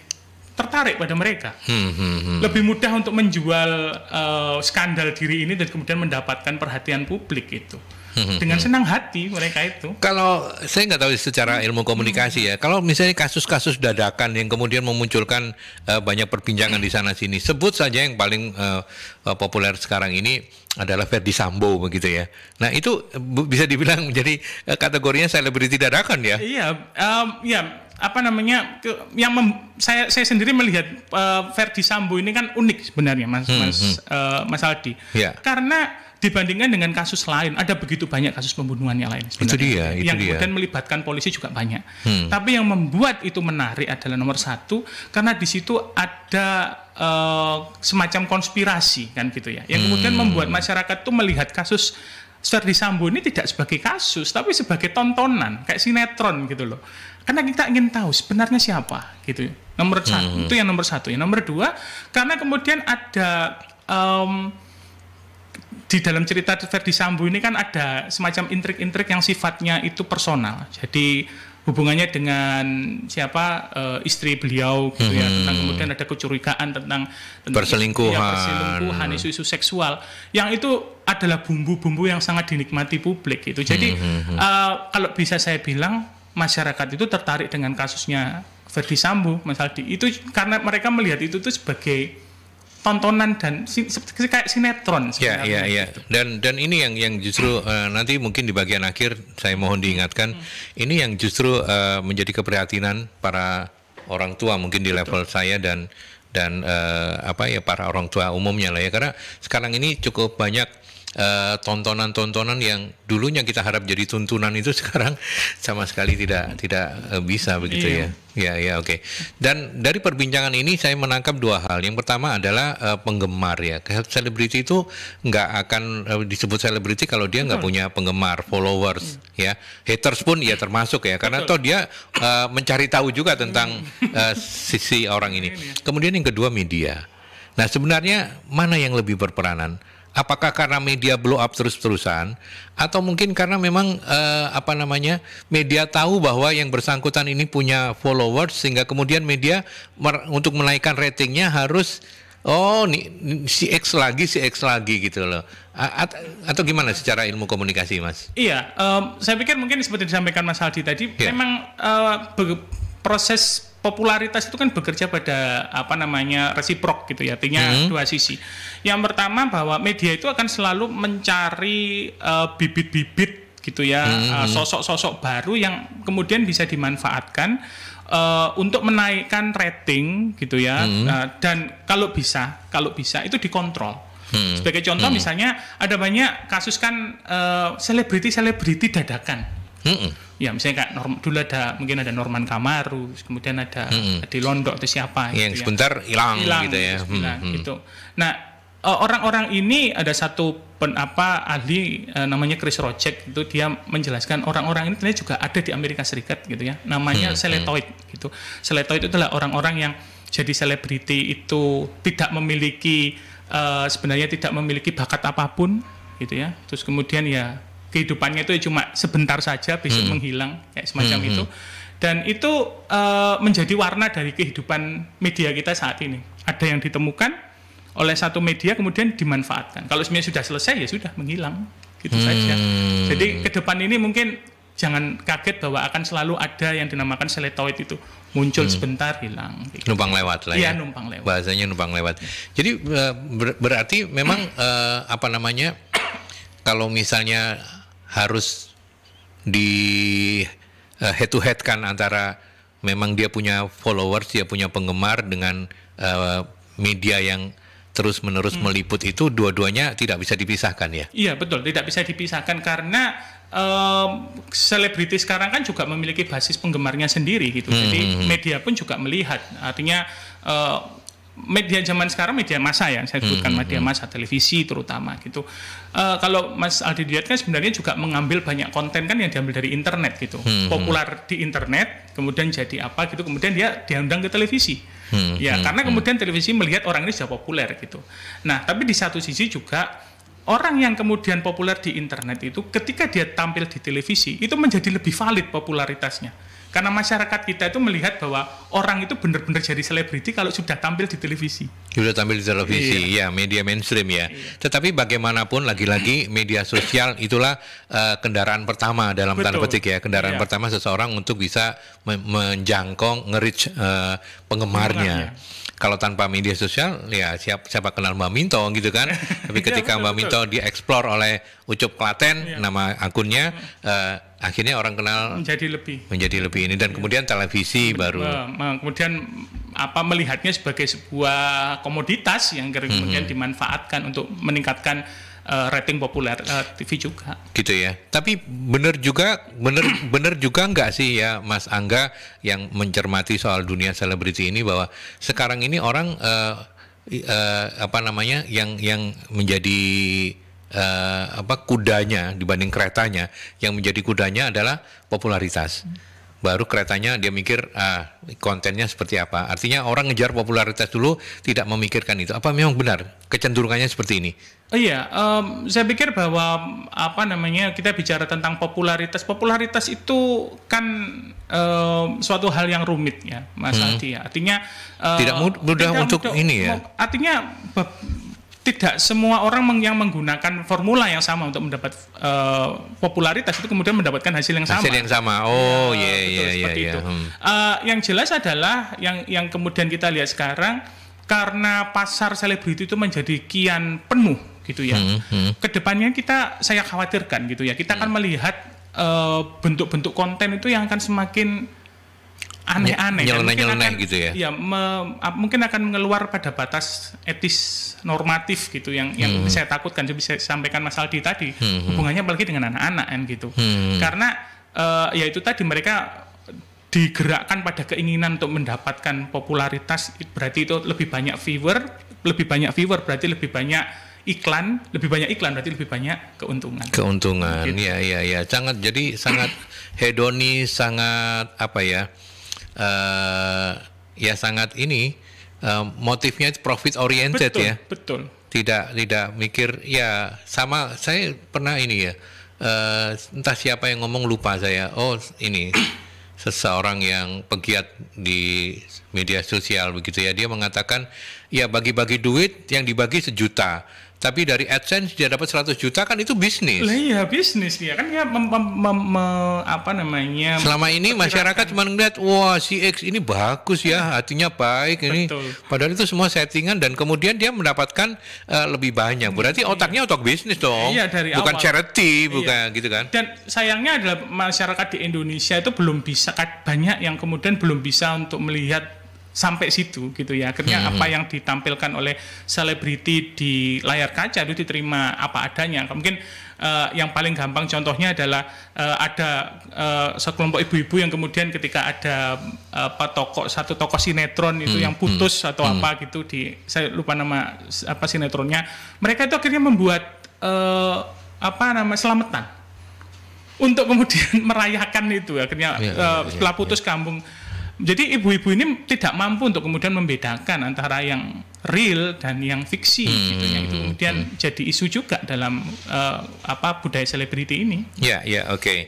S1: tertarik pada mereka.
S3: Hmm, hmm, hmm. Lebih
S1: mudah untuk menjual uh, skandal diri ini dan kemudian mendapatkan perhatian publik itu. *laughs* dengan senang hati mereka itu.
S2: Kalau saya nggak tahu secara ilmu komunikasi ya, kalau misalnya kasus-kasus dadakan yang kemudian memunculkan uh, banyak perbincangan di sana sini, sebut saja yang paling uh, populer sekarang ini adalah Ferdi Sambo begitu ya. Nah itu bisa dibilang menjadi *laughs* kategorinya selebriti dadakan ya?
S1: Iya, um, ya apa namanya yang mem, saya saya sendiri melihat uh, Ferdi Sambo ini kan unik sebenarnya mas hmm, mas hmm. Uh, mas Aldi, yeah. karena dibandingkan dengan kasus lain ada begitu banyak kasus pembunuhan yang lain itu dia, itu yang dia. kemudian melibatkan polisi juga banyak hmm. tapi yang membuat itu menarik adalah nomor satu karena di situ ada uh, semacam konspirasi kan gitu ya yang kemudian hmm. membuat masyarakat tuh melihat kasus Verdi Sambo ini tidak sebagai kasus tapi sebagai tontonan kayak sinetron gitu loh karena kita ingin tahu sebenarnya siapa gitu ya. nomor satu hmm. itu yang nomor satu yang nomor dua karena kemudian ada um, di dalam cerita Verdi Sambo ini kan ada semacam intrik-intrik yang sifatnya itu personal. Jadi hubungannya dengan siapa e, istri beliau gitu ya, hmm. ya tentang kemudian ada kecurigaan tentang, tentang iya, perselingkuhan isu-isu seksual yang itu adalah bumbu-bumbu yang sangat dinikmati publik gitu jadi hmm. e, kalau bisa saya bilang masyarakat itu tertarik dengan kasusnya Verdi Sambo misalnya itu karena mereka melihat itu tuh sebagai tontonan dan kayak sinetron Iya, Ya, ya, ya,
S2: Dan dan ini yang yang justru uh, nanti mungkin di bagian akhir saya mohon diingatkan, hmm. ini yang justru uh, menjadi keprihatinan para orang tua mungkin di level saya dan dan uh, apa ya para orang tua umumnya lah ya karena sekarang ini cukup banyak Eh, tontonan-tontonan uh, yang dulunya kita harap jadi tuntunan itu *laughs* sekarang sama sekali tidak tidak uh, bisa begitu iya. ya. Ya ya oke. Okay. Dan dari perbincangan ini saya menangkap dua hal. Yang pertama adalah uh, penggemar ya. Selebriti itu nggak akan uh, disebut selebriti kalau dia nggak hmm. punya penggemar, followers iya. ya. Haters pun ya termasuk ya karena Betul. toh dia uh, mencari tahu juga tentang uh, sisi orang ini. Ya. Kemudian yang kedua media. Nah, sebenarnya mana yang lebih berperanan? apakah karena media blow up terus-terusan atau mungkin karena memang eh, apa namanya media tahu bahwa yang bersangkutan ini punya followers sehingga kemudian media mer- untuk menaikkan ratingnya harus oh nih, si X lagi si X lagi gitu loh A atau gimana secara ilmu komunikasi mas?
S1: Iya, um, saya pikir mungkin seperti disampaikan Mas Aldi tadi, yeah. memang uh, proses popularitas itu kan bekerja pada apa namanya resiprok gitu ya artinya hmm. dua sisi yang pertama bahwa media itu akan selalu mencari eh, bibit-bibit uh, gitu ya hmm. uh, sosok-sosok baru yang kemudian bisa dimanfaatkan uh, untuk menaikkan rating gitu ya hmm. uh, dan kalau bisa kalau bisa itu dikontrol
S3: Hmm. Sebagai contoh hmm.
S1: misalnya ada banyak kasus kan selebriti-selebriti dadakan Mm-mm. Ya misalnya kayak norm, dulu ada mungkin ada Norman Kamaru, kemudian ada Mm-mm. di Londo atau siapa? Iya, gitu yang gitu sebentar hilang ya. gitu ya. mm gitu. Nah e, orang-orang ini ada satu pen, apa ahli e, namanya Chris Rocek itu dia menjelaskan orang-orang ini ternyata juga ada di Amerika Serikat gitu ya. Namanya mm-hmm. seletoid gitu. Seletoid itu adalah orang-orang yang jadi selebriti itu tidak memiliki uh, sebenarnya tidak memiliki bakat apapun gitu ya terus kemudian ya kehidupannya itu ya cuma sebentar saja besok hmm. menghilang kayak semacam hmm. itu hmm. dan itu uh, menjadi warna dari kehidupan media kita saat ini ada yang ditemukan oleh satu media kemudian dimanfaatkan kalau sebenarnya sudah selesai ya sudah menghilang gitu hmm. saja jadi ke depan ini mungkin jangan kaget bahwa akan selalu ada yang dinamakan seletoid itu muncul hmm. sebentar hilang
S2: gitu. numpang lewat lah ya, ya numpang lewat bahasanya numpang lewat ya. jadi eh, ber berarti memang hmm. uh, apa namanya kalau misalnya harus di uh, eh, head to head kan antara memang dia punya followers, dia punya penggemar dengan uh, media yang terus menerus hmm. meliput itu dua-duanya tidak bisa dipisahkan ya?
S1: Iya betul tidak bisa dipisahkan karena eh, selebriti um, sekarang kan juga memiliki basis penggemarnya sendiri gitu. Hmm. Jadi hmm, hmm. media pun juga melihat artinya uh, media zaman sekarang media massa ya saya sebutkan hmm, hmm media hmm. massa televisi terutama gitu uh, kalau Mas Aldi lihat kan sebenarnya juga mengambil banyak konten kan yang diambil dari internet gitu hmm, hmm. populer di internet kemudian jadi apa gitu kemudian dia diundang ke televisi
S3: hmm, ya hmm, karena kemudian
S1: televisi melihat orang ini sudah populer gitu nah tapi di satu sisi juga orang yang kemudian populer di internet itu ketika dia tampil di televisi itu menjadi lebih valid popularitasnya karena masyarakat kita itu melihat bahwa orang itu benar-benar jadi selebriti kalau sudah tampil di televisi.
S2: Sudah tampil di televisi, iya. ya media mainstream ya. Iya. Tetapi bagaimanapun lagi-lagi media sosial itulah uh, kendaraan pertama dalam tanda petik ya, kendaraan iya. pertama seseorang untuk bisa me menjangkau nge uh, eh, penggemarnya. penggemarnya. kalau tanpa media sosial ya siap, siapa kenal Mbak Minto gitu kan *laughs* tapi ketika iya, Mbak Minto dieksplor oleh Ucup Klaten ya. nama akunnya uh, akhirnya orang kenal
S1: menjadi lebih
S2: menjadi lebih ini dan ya. kemudian televisi baru
S1: kemudian apa melihatnya sebagai sebuah komoditas yang kemudian hmm. dimanfaatkan untuk meningkatkan uh, rating populer uh, eh, TV juga. Gitu ya. Tapi benar
S2: juga benar *clears throat* benar juga nggak sih ya Mas Angga yang mencermati soal dunia selebriti ini bahwa sekarang ini orang uh, uh, apa namanya yang yang menjadi uh, apa kudanya dibanding keretanya yang menjadi kudanya adalah popularitas. Hmm baru keretanya dia mikir ah, kontennya seperti apa. Artinya orang ngejar popularitas dulu tidak memikirkan itu. Apa memang benar kecenderungannya seperti ini?
S1: Oh iya, um, saya pikir bahwa apa namanya kita bicara tentang popularitas. Popularitas itu kan um, suatu hal yang rumit ya, Mas hmm. Aldi. Ya. Artinya eh, tidak mudah tidak untuk mudah, ini ya. Artinya tidak semua orang yang menggunakan formula yang sama untuk mendapat uh, popularitas itu kemudian mendapatkan hasil yang hasil sama. Hasil yang sama. Oh, ya, iya iya iya iya. yang jelas adalah yang yang kemudian kita lihat sekarang karena pasar selebriti itu menjadi kian penuh gitu ya. Hmm, hmm. Kedepannya kita saya khawatirkan gitu ya. Kita hmm. akan melihat eh, bentuk-bentuk uh, bentuk -bentuk konten itu yang akan semakin aneh aneh nyeleneh, nyeleneh akan, gitu ya. Ya, me, mungkin akan mengeluar pada batas etis normatif gitu yang hmm. saya takutkan jadi saya sampaikan Mas Aldi tadi hmm, hmm. hubungannya apalagi dengan anak-anak kan gitu. Hmm. Karena uh, ya itu tadi mereka digerakkan pada keinginan untuk mendapatkan popularitas berarti itu lebih banyak viewer, lebih banyak viewer berarti lebih banyak iklan, lebih banyak iklan berarti lebih banyak keuntungan.
S2: Keuntungan. Gitu. Ya ya ya, sangat jadi sangat *clears throat* hedonis, sangat apa ya? uh, ya sangat ini uh, motifnya profit oriented betul, ya. Betul. Tidak tidak mikir ya sama saya pernah ini ya uh, entah siapa yang ngomong lupa saya. Oh ini *clears throat* seseorang yang pegiat di media sosial begitu ya dia mengatakan ya bagi-bagi duit yang dibagi sejuta tapi dari AdSense dia dapat 100 juta kan itu bisnis.
S1: Lah iya bisnis dia kan dia mem, mem, mem, mem, apa namanya? Selama ini masyarakat
S2: cuma ngeliat wah si X ini bagus ya, iya. hatinya baik ini. Padahal itu semua settingan dan kemudian dia mendapatkan uh, lebih banyak. Berarti iya. otaknya otak bisnis dong. Iya dari bukan awal. charity, iya. bukan gitu kan.
S1: Dan sayangnya adalah masyarakat di Indonesia itu belum bisa banyak yang kemudian belum bisa untuk melihat sampai situ gitu ya akhirnya hmm. apa hmm. yang ditampilkan oleh selebriti di layar kaca itu diterima apa adanya mungkin uh, yang paling gampang contohnya adalah uh, ada uh, sekelompok ibu-ibu yang kemudian ketika ada uh, apa toko satu toko sinetron itu hmm, yang hmm, putus hmm, atau hmm. apa gitu di saya lupa nama apa sinetronnya mereka itu akhirnya membuat uh, apa nama selamatan untuk kemudian *laughs* merayakan itu akhirnya ya, uh, ya, setelah iya. putus ya. kampung jadi ibu-ibu ini tidak mampu untuk kemudian membedakan antara yang real dan yang fiksi hmm. gitu yang itu hmm, kemudian hmm. jadi isu juga dalam uh, apa budaya selebriti ini.
S2: Ya, ya, oke. Okay.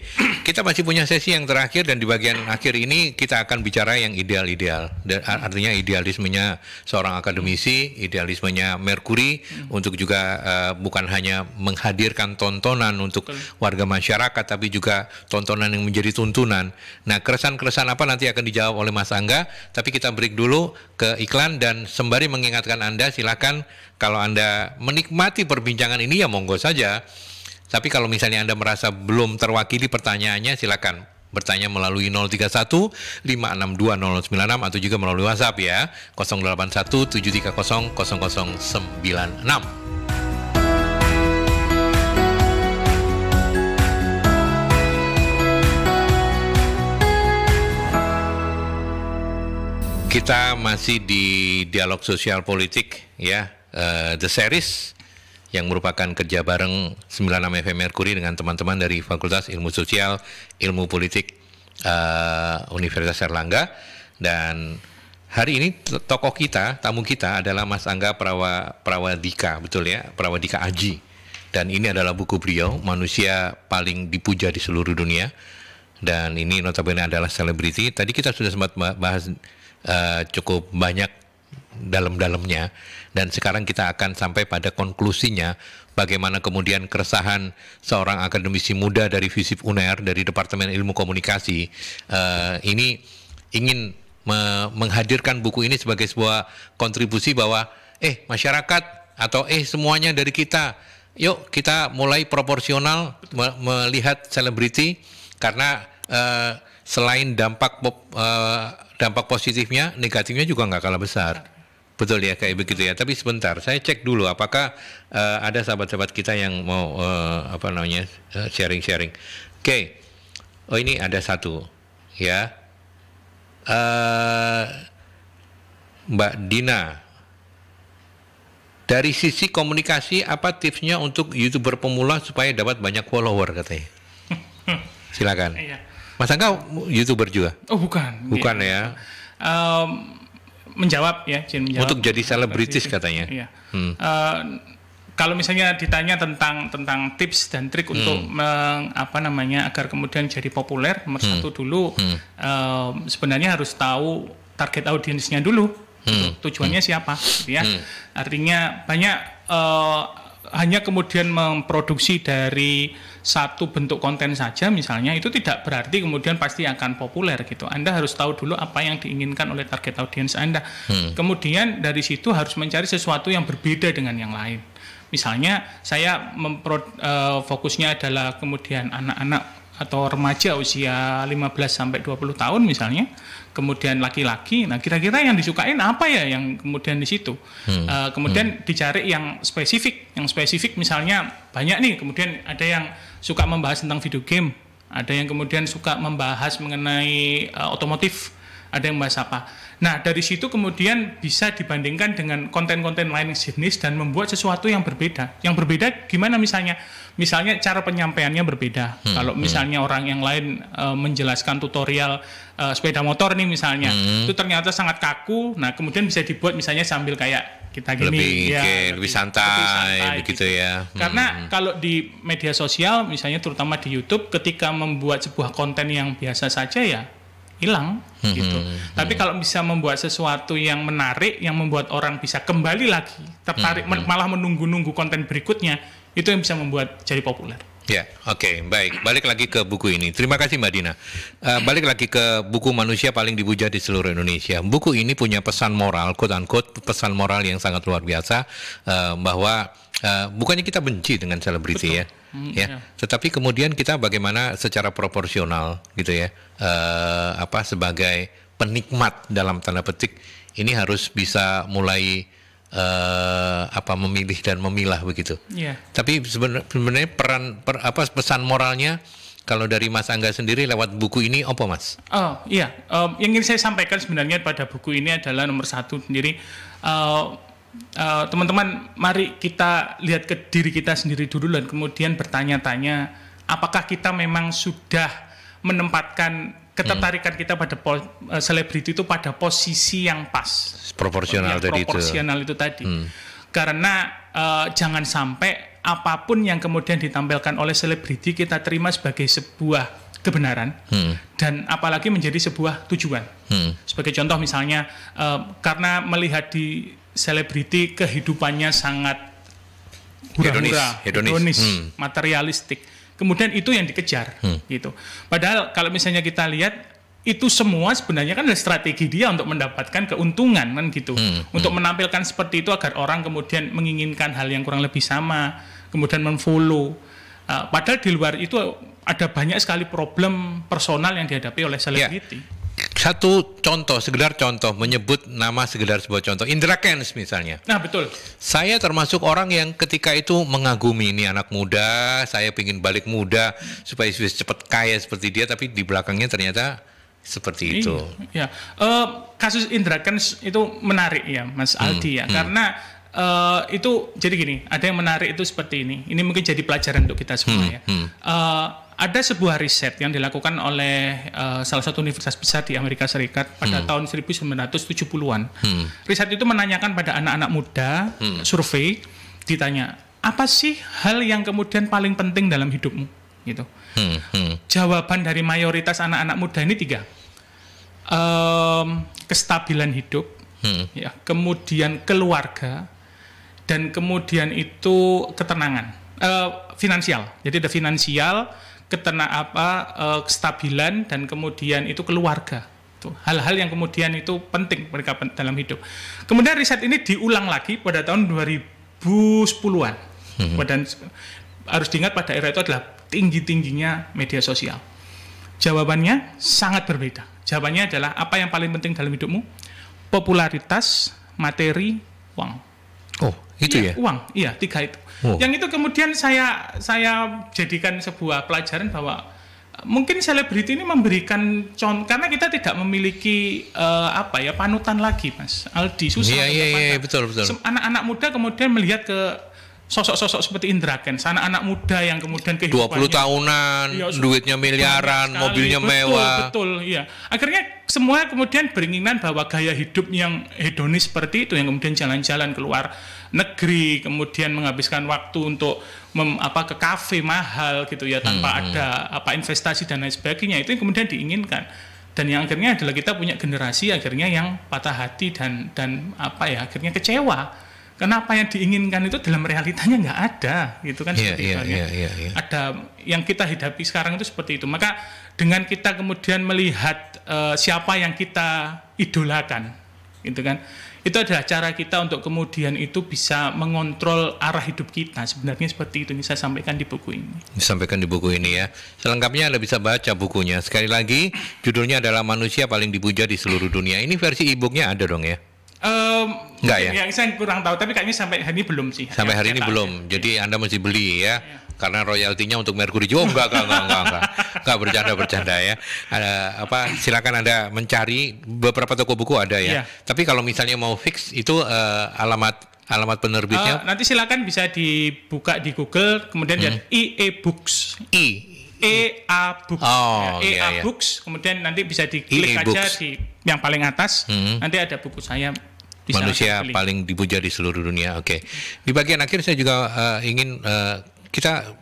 S2: kita masih punya sesi yang terakhir dan di bagian akhir ini kita akan bicara yang ideal-ideal. Hmm. Artinya idealismenya seorang akademisi, idealismenya Mercury hmm. untuk juga uh, bukan hanya menghadirkan tontonan untuk Betul. warga masyarakat tapi juga tontonan yang menjadi tuntunan. Nah, keresan-keresan apa nanti akan dijawab oleh Mas Angga, tapi kita break dulu ke iklan dan sembari mengingat mengingatkan Anda silakan kalau Anda menikmati perbincangan ini ya monggo saja. Tapi kalau misalnya Anda merasa belum terwakili pertanyaannya silakan bertanya melalui 031 562 0096 atau juga melalui WhatsApp ya 081 730 0096. Kita masih di dialog sosial politik ya, uh, The Series yang merupakan kerja bareng 96 FM Mercury dengan teman-teman dari Fakultas Ilmu Sosial, Ilmu Politik uh, Universitas Erlangga dan hari ini tokoh kita, tamu kita adalah Mas Angga Prawa Prawadika, betul ya? Prawadika Aji. Dan ini adalah buku beliau, Manusia Paling Dipuja di Seluruh Dunia. Dan ini notabene adalah selebriti. Tadi kita sudah sempat bahas Eh, cukup banyak dalam-dalamnya dan sekarang kita akan sampai pada konklusinya bagaimana kemudian keresahan seorang akademisi muda dari FISIP UNER dari Departemen Ilmu Komunikasi uh, ini ingin me menghadirkan buku ini sebagai sebuah kontribusi bahwa eh masyarakat atau eh semuanya dari kita yuk kita mulai proporsional me melihat selebriti karena Eh, selain dampak eh, dampak positifnya, negatifnya juga nggak kalah besar. Betul ya kayak begitu ya. Tapi sebentar, saya cek dulu apakah eh, ada sahabat-sahabat kita yang mau apa namanya sharing-sharing. Oke, okay. oh ini ada satu ya. Uh, Mbak Dina, dari sisi komunikasi apa tipsnya untuk youtuber pemula supaya dapat banyak follower katanya?
S3: *laughs*
S2: Silakan. Iya. Mas Angga youtuber juga? Oh
S1: bukan. Bukan ya. ya. Um, menjawab ya, Jin menjawab. Untuk jadi selebritis iya. katanya. Iya. Hmm. Uh, kalau misalnya ditanya tentang tentang tips dan trik hmm. untuk meng, apa namanya agar kemudian jadi populer nomor hmm. satu dulu hmm. uh, sebenarnya harus tahu target audiensnya dulu
S3: hmm. Gitu. tujuannya
S1: hmm. siapa gitu ya hmm. artinya banyak uh, hanya kemudian memproduksi dari satu bentuk konten saja misalnya itu tidak berarti kemudian pasti akan populer gitu. Anda harus tahu dulu apa yang diinginkan oleh target audiens Anda. Hmm. Kemudian dari situ harus mencari sesuatu yang berbeda dengan yang lain. Misalnya saya mempro, uh, fokusnya adalah kemudian anak-anak atau remaja usia 15 sampai 20 tahun misalnya, kemudian laki-laki. Nah, kira-kira yang disukain apa ya yang kemudian di situ?
S3: Hmm. Uh, kemudian
S1: hmm. dicari yang spesifik, yang spesifik misalnya banyak nih, kemudian ada yang suka membahas tentang video game, ada yang kemudian suka membahas mengenai uh, otomotif, ada yang bahas apa. Nah, dari situ kemudian bisa dibandingkan dengan konten-konten lain jenis dan membuat sesuatu yang berbeda. Yang berbeda gimana misalnya? Misalnya cara penyampaiannya berbeda. Hmm, Kalau hmm. misalnya hmm. orang yang lain e, menjelaskan tutorial e, sepeda motor nih misalnya, hmm. itu ternyata sangat kaku. Nah, kemudian bisa dibuat misalnya sambil kayak kita gini lebih, ya, lebih, lebih santai, santai gitu. begitu
S2: gitu. ya. Hmm. Karena
S1: kalau di media sosial misalnya terutama di YouTube ketika membuat sebuah konten yang biasa saja ya hilang
S3: hmm. gitu. Hmm, hmm.
S1: Tapi kalau bisa membuat sesuatu yang menarik yang membuat orang bisa kembali lagi tertarik hmm. hmm. malah menunggu-nunggu konten berikutnya itu yang bisa membuat jadi populer.
S2: Ya, oke, okay, baik. Balik lagi ke buku ini. Terima kasih Mbak Dina. Uh, balik lagi ke buku Manusia Paling dibuja di seluruh Indonesia. Buku ini punya pesan moral, quote unquote, pesan moral yang sangat luar biasa uh, bahwa uh, bukannya kita benci dengan selebriti ya, mm, ya, yeah. tetapi kemudian kita bagaimana secara proporsional gitu ya eh, apa sebagai penikmat dalam tanda petik ini harus bisa mulai eh, apa memilih dan memilah begitu. Yeah. Tapi sebenarnya peran per, apa pesan moralnya kalau dari Mas Angga sendiri lewat buku ini apa Mas?
S1: Oh iya, um, yang ingin saya sampaikan sebenarnya pada buku ini adalah nomor satu sendiri uh, eh, teman eh, teman-teman mari kita lihat ke diri kita sendiri dulu dan kemudian bertanya-tanya apakah kita memang sudah menempatkan ketertarikan hmm. kita pada eh, selebriti uh, itu pada posisi yang pas
S2: proporsional tadi proporsional
S1: itu, tadi hmm. karena uh, jangan sampai apapun yang kemudian ditampilkan oleh selebriti kita terima sebagai sebuah kebenaran hmm. dan apalagi menjadi sebuah tujuan hmm. sebagai contoh misalnya uh, karena melihat di selebriti kehidupannya sangat
S3: hura-hura hedonis, hedonis. hedonis hmm.
S1: materialistik kemudian itu yang dikejar hmm. gitu padahal kalau misalnya kita lihat itu semua sebenarnya kan ada strategi dia untuk mendapatkan keuntungan kan gitu hmm, hmm. untuk menampilkan seperti itu agar orang kemudian menginginkan hal yang kurang lebih sama kemudian memfollow uh, ah, padahal di luar itu ada banyak sekali problem personal yang dihadapi oleh ya. selebriti. Ya
S2: satu contoh, segedar contoh, menyebut nama segedar sebuah contoh. Indra Kens misalnya.
S1: Nah, betul. Saya termasuk orang yang ketika
S2: itu mengagumi ini anak muda, saya ingin balik muda supaya bisa cepat kaya seperti dia, tapi di belakangnya ternyata seperti iya, itu.
S1: Ya. Uh, kasus Indra Kens itu menarik ya, Mas hmm, Aldi ya, hmm. karena Uh, itu jadi gini, ada yang menarik itu seperti ini. Ini mungkin jadi pelajaran untuk kita semua hmm, ya. Hmm. Uh, ada sebuah riset yang dilakukan oleh uh, salah satu universitas besar di Amerika Serikat pada hmm. tahun 1970-an. Hmm. Riset itu menanyakan pada anak-anak muda, hmm. survei, ditanya, "Apa sih hal yang kemudian paling penting dalam hidupmu?" gitu. Hmm. Hmm. Jawaban dari mayoritas anak-anak muda ini tiga. Um, kestabilan hidup, hmm. ya, kemudian keluarga, dan kemudian itu ketenangan uh, finansial. Jadi ada finansial, ketenang apa eh, kestabilan dan kemudian itu keluarga hal-hal yang kemudian itu penting mereka dalam hidup kemudian riset ini diulang lagi pada tahun 2010-an hmm. dan harus diingat pada era itu adalah tinggi-tingginya media sosial jawabannya sangat berbeda jawabannya adalah apa yang paling penting dalam hidupmu popularitas materi uang itu iya, ya? Uang, iya tiga itu. Oh. Yang itu kemudian saya saya jadikan sebuah pelajaran bahwa eh, mungkin selebriti ini memberikan contoh karena kita tidak memiliki uh, apa ya panutan lagi mas Aldi susah iya iya
S2: iya betul betul
S1: anak-anak muda kemudian melihat ke sosok-sosok seperti Indra Kens anak-anak muda yang kemudian ke 20 tahunan ya, duitnya miliaran mobilnya betul, mewah betul iya akhirnya semua kemudian beringinan bahwa gaya hidup yang hedonis seperti itu yang kemudian jalan-jalan keluar negeri kemudian menghabiskan waktu untuk mem, apa ke kafe mahal gitu ya tanpa hmm, hmm. ada apa investasi dan lain sebagainya itu yang kemudian diinginkan dan yang akhirnya adalah kita punya generasi akhirnya yang patah hati dan dan apa ya akhirnya kecewa kenapa yang diinginkan itu dalam realitanya nggak ada gitu kan yeah,
S3: seperti yeah, itu yeah, yeah, yeah.
S1: ada yang kita hadapi sekarang itu seperti itu maka dengan kita kemudian melihat uh, siapa yang kita idolakan itu kan itu adalah cara kita untuk kemudian itu bisa mengontrol arah hidup kita sebenarnya seperti itu ini saya sampaikan di buku ini
S2: disampaikan di buku ini ya selengkapnya anda bisa baca bukunya sekali lagi judulnya adalah manusia paling dipuja di seluruh dunia ini versi e-booknya ada dong ya
S1: Um, Enggak ya? yang Saya kurang tahu, tapi kayaknya sampai hari ini belum sih. Sampai
S2: hari ini belum, ya. jadi Anda mesti beli ya. ya karena royaltinya untuk Mercury juga enggak enggak enggak enggak enggak, enggak bercanda bercanda ya ada apa silakan anda mencari beberapa toko buku ada ya yeah. tapi kalau misalnya mau fix itu uh, alamat alamat penerbitnya
S1: uh, nanti silakan bisa dibuka di Google kemudian hmm. i e books i e a Books. Oh, ya, E iya, iya. Books. Kemudian nanti bisa diklik e EA aja di yang paling atas. Hmm. Nanti ada buku saya. Manusia paling
S2: dipuja di seluruh dunia. Oke. Okay. Di bagian akhir saya juga uh, ingin uh, kita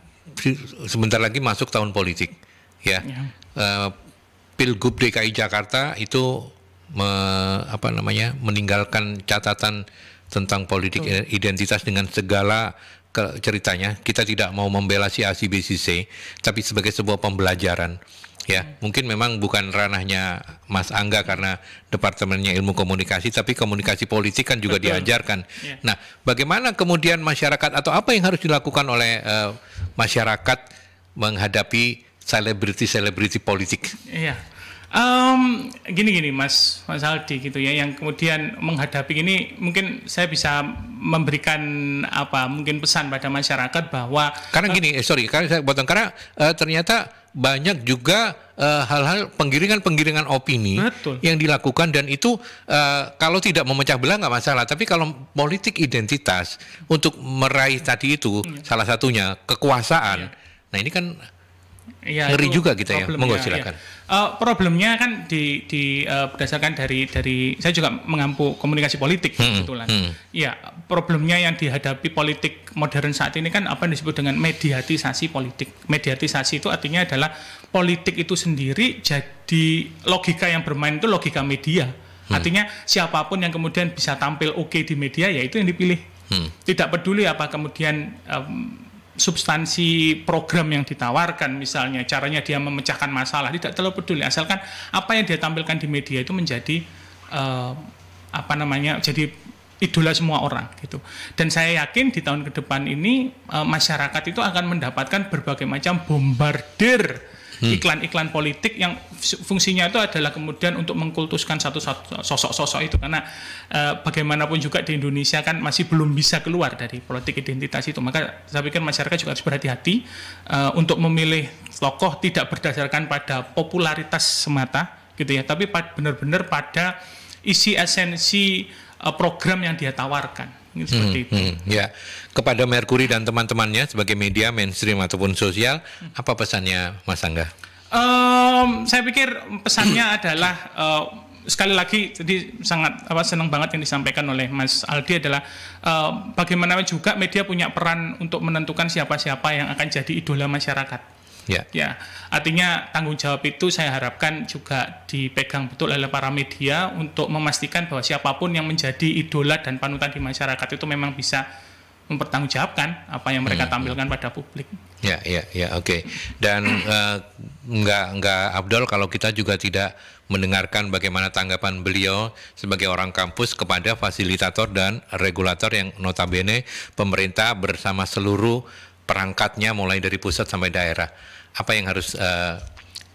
S2: sebentar lagi masuk tahun politik, ya. ya. Uh, Pilgub DKI Jakarta itu me, apa namanya meninggalkan catatan tentang politik Tuh. identitas dengan segala ceritanya. Kita tidak mau membela si A, si B, si C, tapi sebagai sebuah pembelajaran ya hmm. mungkin memang bukan ranahnya Mas Angga karena departemennya ilmu komunikasi tapi komunikasi politik kan juga Betul. diajarkan. ya. Nah, bagaimana kemudian masyarakat atau apa yang harus dilakukan oleh uh, masyarakat menghadapi selebriti-selebriti politik?
S1: Iya. Um, gini gini Mas Mas Aldi gitu ya yang kemudian menghadapi ini mungkin saya bisa memberikan apa mungkin pesan pada masyarakat bahwa karena eh, gini eh, sorry karena saya buatkan karena eh, ternyata banyak juga
S2: eh, hal-hal eh, penggiringan-penggiringan opini Betul. yang dilakukan dan itu eh, kalau tidak memecah belah nggak masalah tapi kalau politik identitas untuk meraih tadi itu iya. salah satunya kekuasaan iya. nah ini kan
S1: ya, ngeri juga kita ya monggo ya, iya. silakan ya. Uh, problemnya kan di, di uh, berdasarkan dari dari saya juga mengampu komunikasi politik hmm, kebetulan. Hmm. Ya, problemnya yang dihadapi politik modern saat ini kan apa yang disebut dengan mediatisasi politik. Mediatisasi itu artinya adalah politik itu sendiri jadi logika yang bermain itu logika media. Hmm. Artinya siapapun yang kemudian bisa tampil oke okay di media ya itu yang dipilih. Hmm. Tidak peduli apa kemudian um, substansi program yang ditawarkan misalnya caranya dia memecahkan masalah tidak terlalu peduli asalkan apa yang dia tampilkan di media itu menjadi uh, apa namanya jadi idola semua orang gitu dan saya yakin di tahun ke depan ini uh, masyarakat itu akan mendapatkan berbagai macam bombardir Hmm. iklan-iklan politik yang fungsinya itu adalah kemudian untuk mengkultuskan satu sosok-sosok itu karena e, bagaimanapun juga di Indonesia kan masih belum bisa keluar dari politik identitas itu maka saya pikir masyarakat juga harus berhati-hati e, untuk memilih tokoh tidak berdasarkan pada popularitas semata gitu ya tapi benar-benar pada isi esensi eh, program yang dia tawarkan
S2: Gitu, seperti hmm, itu. Hmm, hmm, ya, kepada Merkuri dan teman-temannya sebagai media mainstream ataupun sosial, apa pesannya Mas Angga?
S1: Um, saya pikir pesannya *clears throat* adalah uh, sekali lagi jadi sangat apa senang banget yang disampaikan oleh Mas Aldi adalah uh, bagaimana juga media punya peran untuk menentukan siapa-siapa yang akan jadi idola masyarakat Ya. ya. Artinya tanggung jawab itu saya harapkan juga dipegang betul oleh para media untuk memastikan bahwa siapapun yang menjadi idola dan panutan di masyarakat itu memang bisa mempertanggungjawabkan apa yang mereka hmm. tampilkan ya. pada publik.
S2: Ya, ya, ya, oke. Okay. Dan uh, nggak nggak Abdul kalau kita juga tidak mendengarkan bagaimana tanggapan beliau sebagai orang kampus kepada fasilitator dan regulator yang notabene pemerintah bersama seluruh perangkatnya mulai dari pusat sampai daerah. Apa yang harus uh,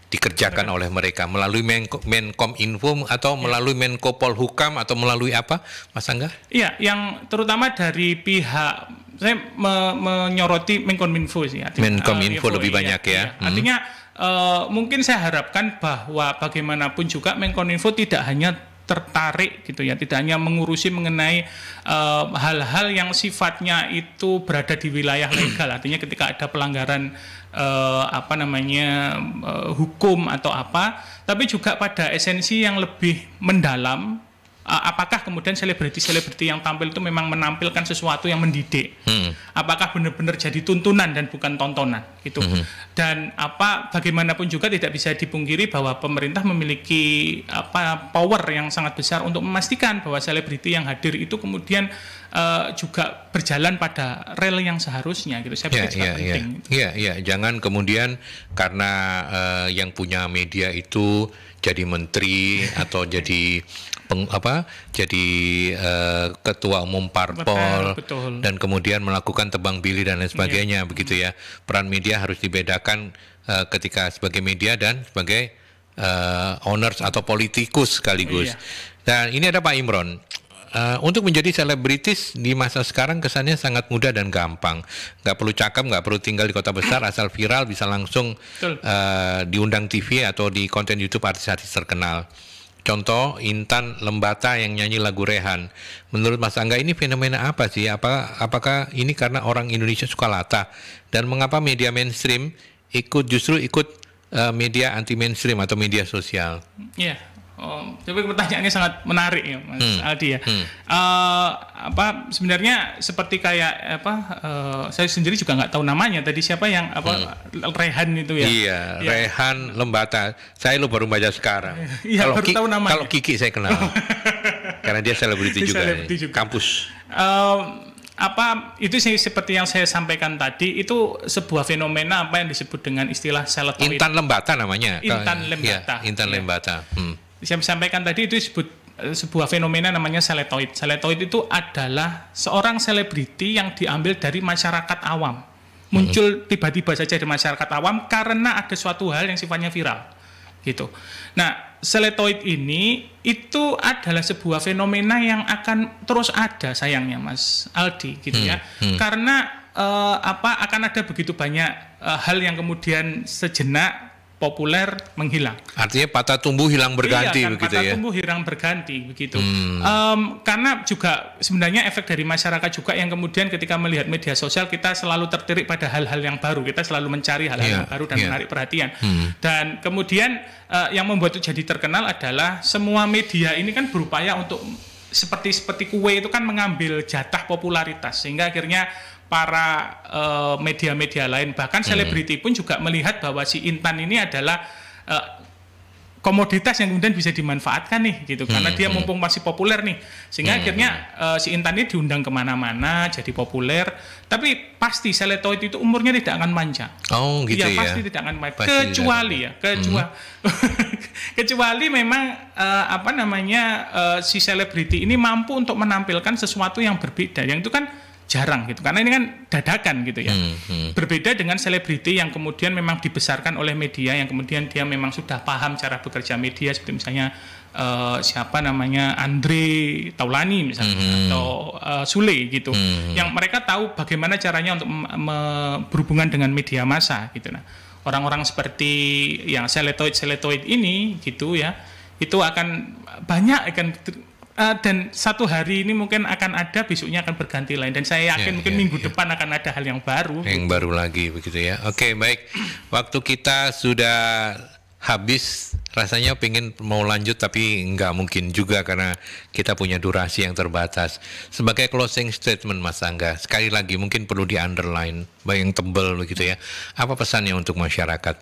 S2: dikerjakan oleh mereka melalui Menko, Menkom Info atau iya. melalui Menko Polhukam atau melalui
S1: apa, Mas Angga? Iya, yang terutama dari pihak saya me menyoroti Menkominfo sih. Artinya, Menkom uh, eh,
S2: lebih iya, banyak ya. Iya. Hmm. Artinya
S1: uh, mungkin saya harapkan bahwa bagaimanapun juga Menkominfo tidak hanya tertarik gitu ya tidak hanya mengurusi mengenai eh, hal-hal uh, yang sifatnya itu berada di wilayah *clears throat* legal artinya ketika ada pelanggaran uh, apa namanya uh, hukum atau apa tapi juga pada esensi yang lebih mendalam Eh, apakah kemudian selebriti-selebriti yang tampil itu memang menampilkan sesuatu yang mendidik? Hmm. Apakah benar-benar jadi tuntunan dan bukan tontonan? Gitu. Hmm. Dan apa bagaimanapun juga tidak bisa dipungkiri bahwa pemerintah memiliki apa power yang sangat besar untuk memastikan bahwa selebriti yang hadir itu kemudian uh, juga berjalan pada rel yang seharusnya gitu. Saya pikir yeah, yeah, penting. Ya. Iya, gitu. yeah. iya,
S2: yeah, jangan kemudian karena uh, yang punya media itu jadi menteri atau jadi peng, apa jadi uh, ketua umum parpol Betul. dan kemudian melakukan tebang pilih dan lain iya. sebagainya ya. begitu ya peran media harus dibedakan uh, ketika sebagai media dan sebagai uh, owners atau politikus sekaligus ya. dan ini ada Pak Imron uh, untuk menjadi selebritis di masa sekarang kesannya sangat mudah dan gampang. Gak perlu cakap, gak perlu tinggal di kota besar, *laughs* asal viral bisa langsung uh, diundang TV atau di konten YouTube artis-artis terkenal. Contoh Intan Lembata yang nyanyi lagu Rehan. Menurut Mas Angga ini fenomena apa sih? Apa apakah ini karena orang Indonesia suka lata? dan mengapa media mainstream ikut justru ikut uh, media anti mainstream atau media sosial?
S1: Iya. Yeah. Oh, tapi pertanyaannya sangat menarik ya, Mas hmm. Aldi ya. Hmm. Uh, apa sebenarnya seperti kayak apa? Uh, saya sendiri juga nggak tahu namanya. Tadi siapa yang apa hmm. Rehan itu ya? Iya, ya.
S2: Rehan Lembata. Saya lu baru baca sekarang. *laughs* Iya, kalau baru tahu namanya. Kalau Kiki saya kenal, oh. *laughs* karena dia selebriti juga, selebriti
S1: ya. juga. Kampus. Uh, apa itu sih seperti yang saya sampaikan tadi itu sebuah fenomena apa yang disebut dengan istilah seletoid intan lembata namanya intan iya, lembata ya, intan ya. lembata hmm saya sampaikan tadi itu disebut eh, sebuah fenomena namanya seletoid. Seletoid itu adalah seorang selebriti yang diambil dari masyarakat awam. Muncul hmm. tiba-tiba saja di masyarakat awam karena ada suatu hal yang sifatnya viral. Gitu. Nah, seletoid ini itu adalah sebuah fenomena yang akan terus ada sayangnya Mas Aldi gitu hmm, ya. Hmm. Karena eh, apa akan ada begitu banyak eh, hal yang kemudian sejenak populer menghilang.
S2: Artinya patah tumbuh hilang berganti iya, kan, begitu patah ya. Patah tumbuh
S1: hilang berganti begitu.
S2: Hmm. Um,
S1: karena juga sebenarnya efek dari masyarakat juga yang kemudian ketika melihat media sosial kita selalu tertirik pada hal-hal yang baru. Kita selalu mencari hal-hal yeah, yang baru dan yeah. menarik perhatian. Hmm. Dan kemudian uh, yang membuat itu jadi terkenal adalah semua media ini kan berupaya untuk seperti seperti kue itu kan mengambil jatah popularitas sehingga akhirnya para eh, media-media uh, lain bahkan hmm. selebriti pun juga melihat bahwa si Intan ini adalah uh, komoditas yang kemudian bisa dimanfaatkan nih gitu hmm. karena dia hmm. mumpung masih populer nih sehingga hmm. akhirnya uh, si Intan ini diundang kemana-mana jadi populer tapi pasti seletoid itu umurnya tidak akan panjang oh iya, gitu ya, ya pasti tidak akan panjang kecuali ya kecuali *laughs* hmm. kecuali memang uh, apa namanya uh, si selebriti ini mampu untuk menampilkan sesuatu yang berbeda yang itu kan jarang gitu karena ini kan dadakan gitu
S3: ya hmm, hmm.
S1: berbeda dengan selebriti yang kemudian memang dibesarkan oleh media yang kemudian dia memang sudah paham cara bekerja media seperti misalnya uh, siapa namanya Andre Taulani misalnya hmm. hmm. atau uh, Sule gitu hmm, hmm. yang mereka tahu bagaimana caranya untuk berhubungan dengan media massa gitu nah orang-orang seperti yang seletoid seletoid ini gitu ya itu akan banyak akan uh, dan satu hari ini mungkin akan ada besoknya akan berganti lain dan saya yakin ya, mungkin ya, minggu ya. depan akan ada hal yang baru
S2: yang gitu. baru lagi begitu ya oke okay, baik waktu kita sudah habis rasanya pengen mau lanjut tapi nggak mungkin juga karena kita punya durasi yang terbatas sebagai closing statement Mas Angga sekali lagi mungkin perlu di underline bayang tebel begitu ya apa pesannya untuk masyarakat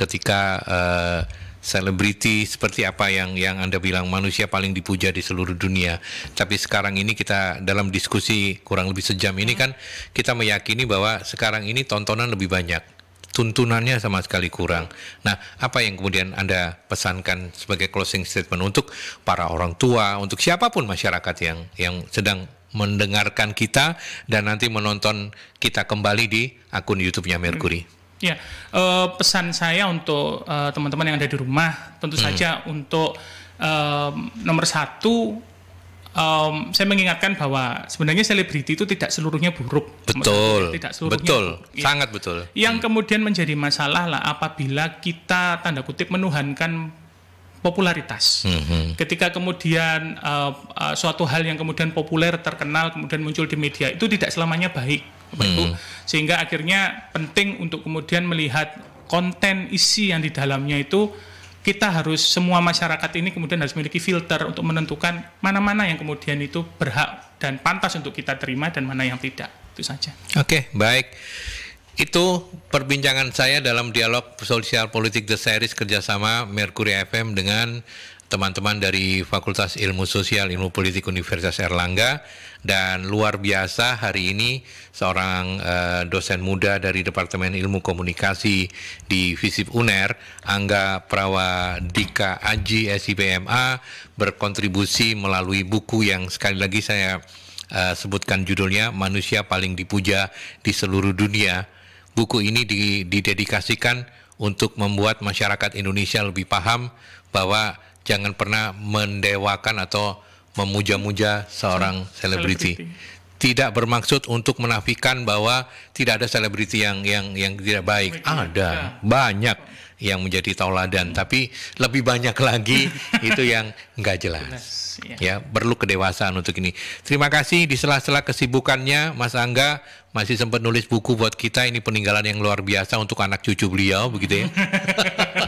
S2: ketika uh, selebriti seperti apa yang yang Anda bilang manusia paling dipuja di seluruh dunia. Tapi sekarang ini kita dalam diskusi kurang lebih sejam ini kan kita meyakini bahwa sekarang ini tontonan lebih banyak, tuntunannya sama sekali kurang. Nah, apa yang kemudian Anda pesankan sebagai closing statement untuk para orang tua, untuk siapapun masyarakat yang yang sedang mendengarkan kita dan nanti menonton kita kembali di akun YouTube-nya Mercury. Hmm.
S1: Ya, uh, pesan saya untuk eh, teman-teman uh, yang ada di rumah, tentu hmm. saja untuk um, nomor satu, um, saya mengingatkan bahwa sebenarnya selebriti itu tidak seluruhnya buruk. Betul. Tidak seluruhnya. Betul. Buruk, ya. Sangat betul. Yang hmm. kemudian menjadi masalah lah apabila kita tanda kutip menuhankan popularitas. Mm-hmm. Ketika kemudian uh, uh, suatu hal yang kemudian populer, terkenal, kemudian muncul di media itu tidak selamanya baik. Ibu. hmm. Sehingga akhirnya penting untuk kemudian melihat konten isi yang di dalamnya itu kita harus semua masyarakat ini kemudian harus memiliki filter untuk menentukan mana-mana yang kemudian itu berhak dan pantas untuk kita terima dan mana yang tidak. Itu saja.
S2: Oke, okay, baik. Itu perbincangan saya dalam dialog sosial politik The Series kerjasama Mercury FM dengan teman-teman dari Fakultas Ilmu Sosial Ilmu Politik Universitas Erlangga dan luar biasa hari ini seorang uh, dosen muda dari Departemen Ilmu Komunikasi di FISIP UNER Angga Prawadika Aji SIPMA berkontribusi melalui buku yang sekali lagi saya uh, sebutkan judulnya Manusia Paling Dipuja di Seluruh Dunia buku ini didedikasikan untuk membuat masyarakat Indonesia lebih paham bahwa jangan pernah mendewakan atau memuja-muja seorang hmm. selebriti. Tidak bermaksud untuk menafikan bahwa tidak ada selebriti yang yang yang tidak baik. Ada banyak yang menjadi tauladan, hmm. tapi lebih banyak lagi *laughs* itu yang nggak
S3: jelas. Iya.
S2: ya, perlu kedewasaan untuk ini. Terima kasih di sela-sela kesibukannya, Mas Angga masih sempat nulis buku buat kita. Ini peninggalan yang luar biasa untuk anak cucu beliau, begitu ya. *laughs*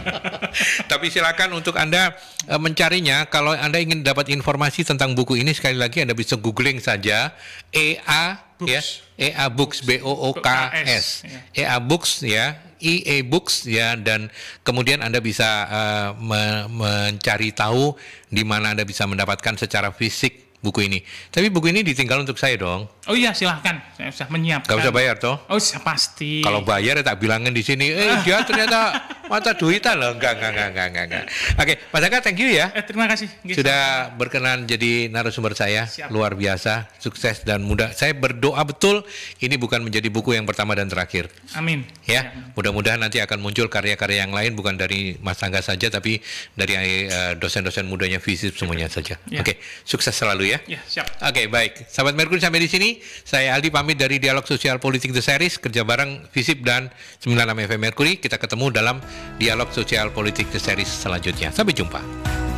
S2: Tapi silakan untuk Anda e, mencarinya. Kalau Anda ingin dapat informasi tentang buku ini sekali lagi Anda bisa googling saja EA Books. ya EA Books B O O K S EA Books ya EA ya. e Books ya dan kemudian Anda bisa uh, me mencari tahu di mana Anda bisa mendapatkan secara fisik buku ini. Tapi buku ini ditinggal untuk saya dong.
S1: Oh iya silahkan, saya sudah menyiapkan. Gak usah bayar toh? Oh saya pasti. Kalau
S2: bayar ya tak bilangin di sini, eh dia ternyata *laughs* mata duitan loh. Enggak, enggak, enggak, enggak, enggak. enggak. Oke, Mas Angga thank you ya.
S1: Eh, terima kasih. Sudah
S2: berkenan jadi narasumber saya, Siap. luar biasa, sukses dan mudah. Saya berdoa betul ini bukan menjadi buku yang pertama dan terakhir.
S1: Amin. Ya, ya.
S2: mudah-mudahan nanti akan muncul karya-karya yang lain bukan dari Mas Angga saja tapi dari eh, dosen-dosen uh, mudanya fisip semuanya saja. Ya. Oke, sukses selalu ya. ya siap. Oke, baik. Sahabat Merkur sampai di sini. Saya Aldi pamit dari Dialog Sosial Politik The Series kerja bareng Visip dan 96 FM Mercury. Kita ketemu dalam Dialog Sosial Politik The Series selanjutnya. Sampai jumpa.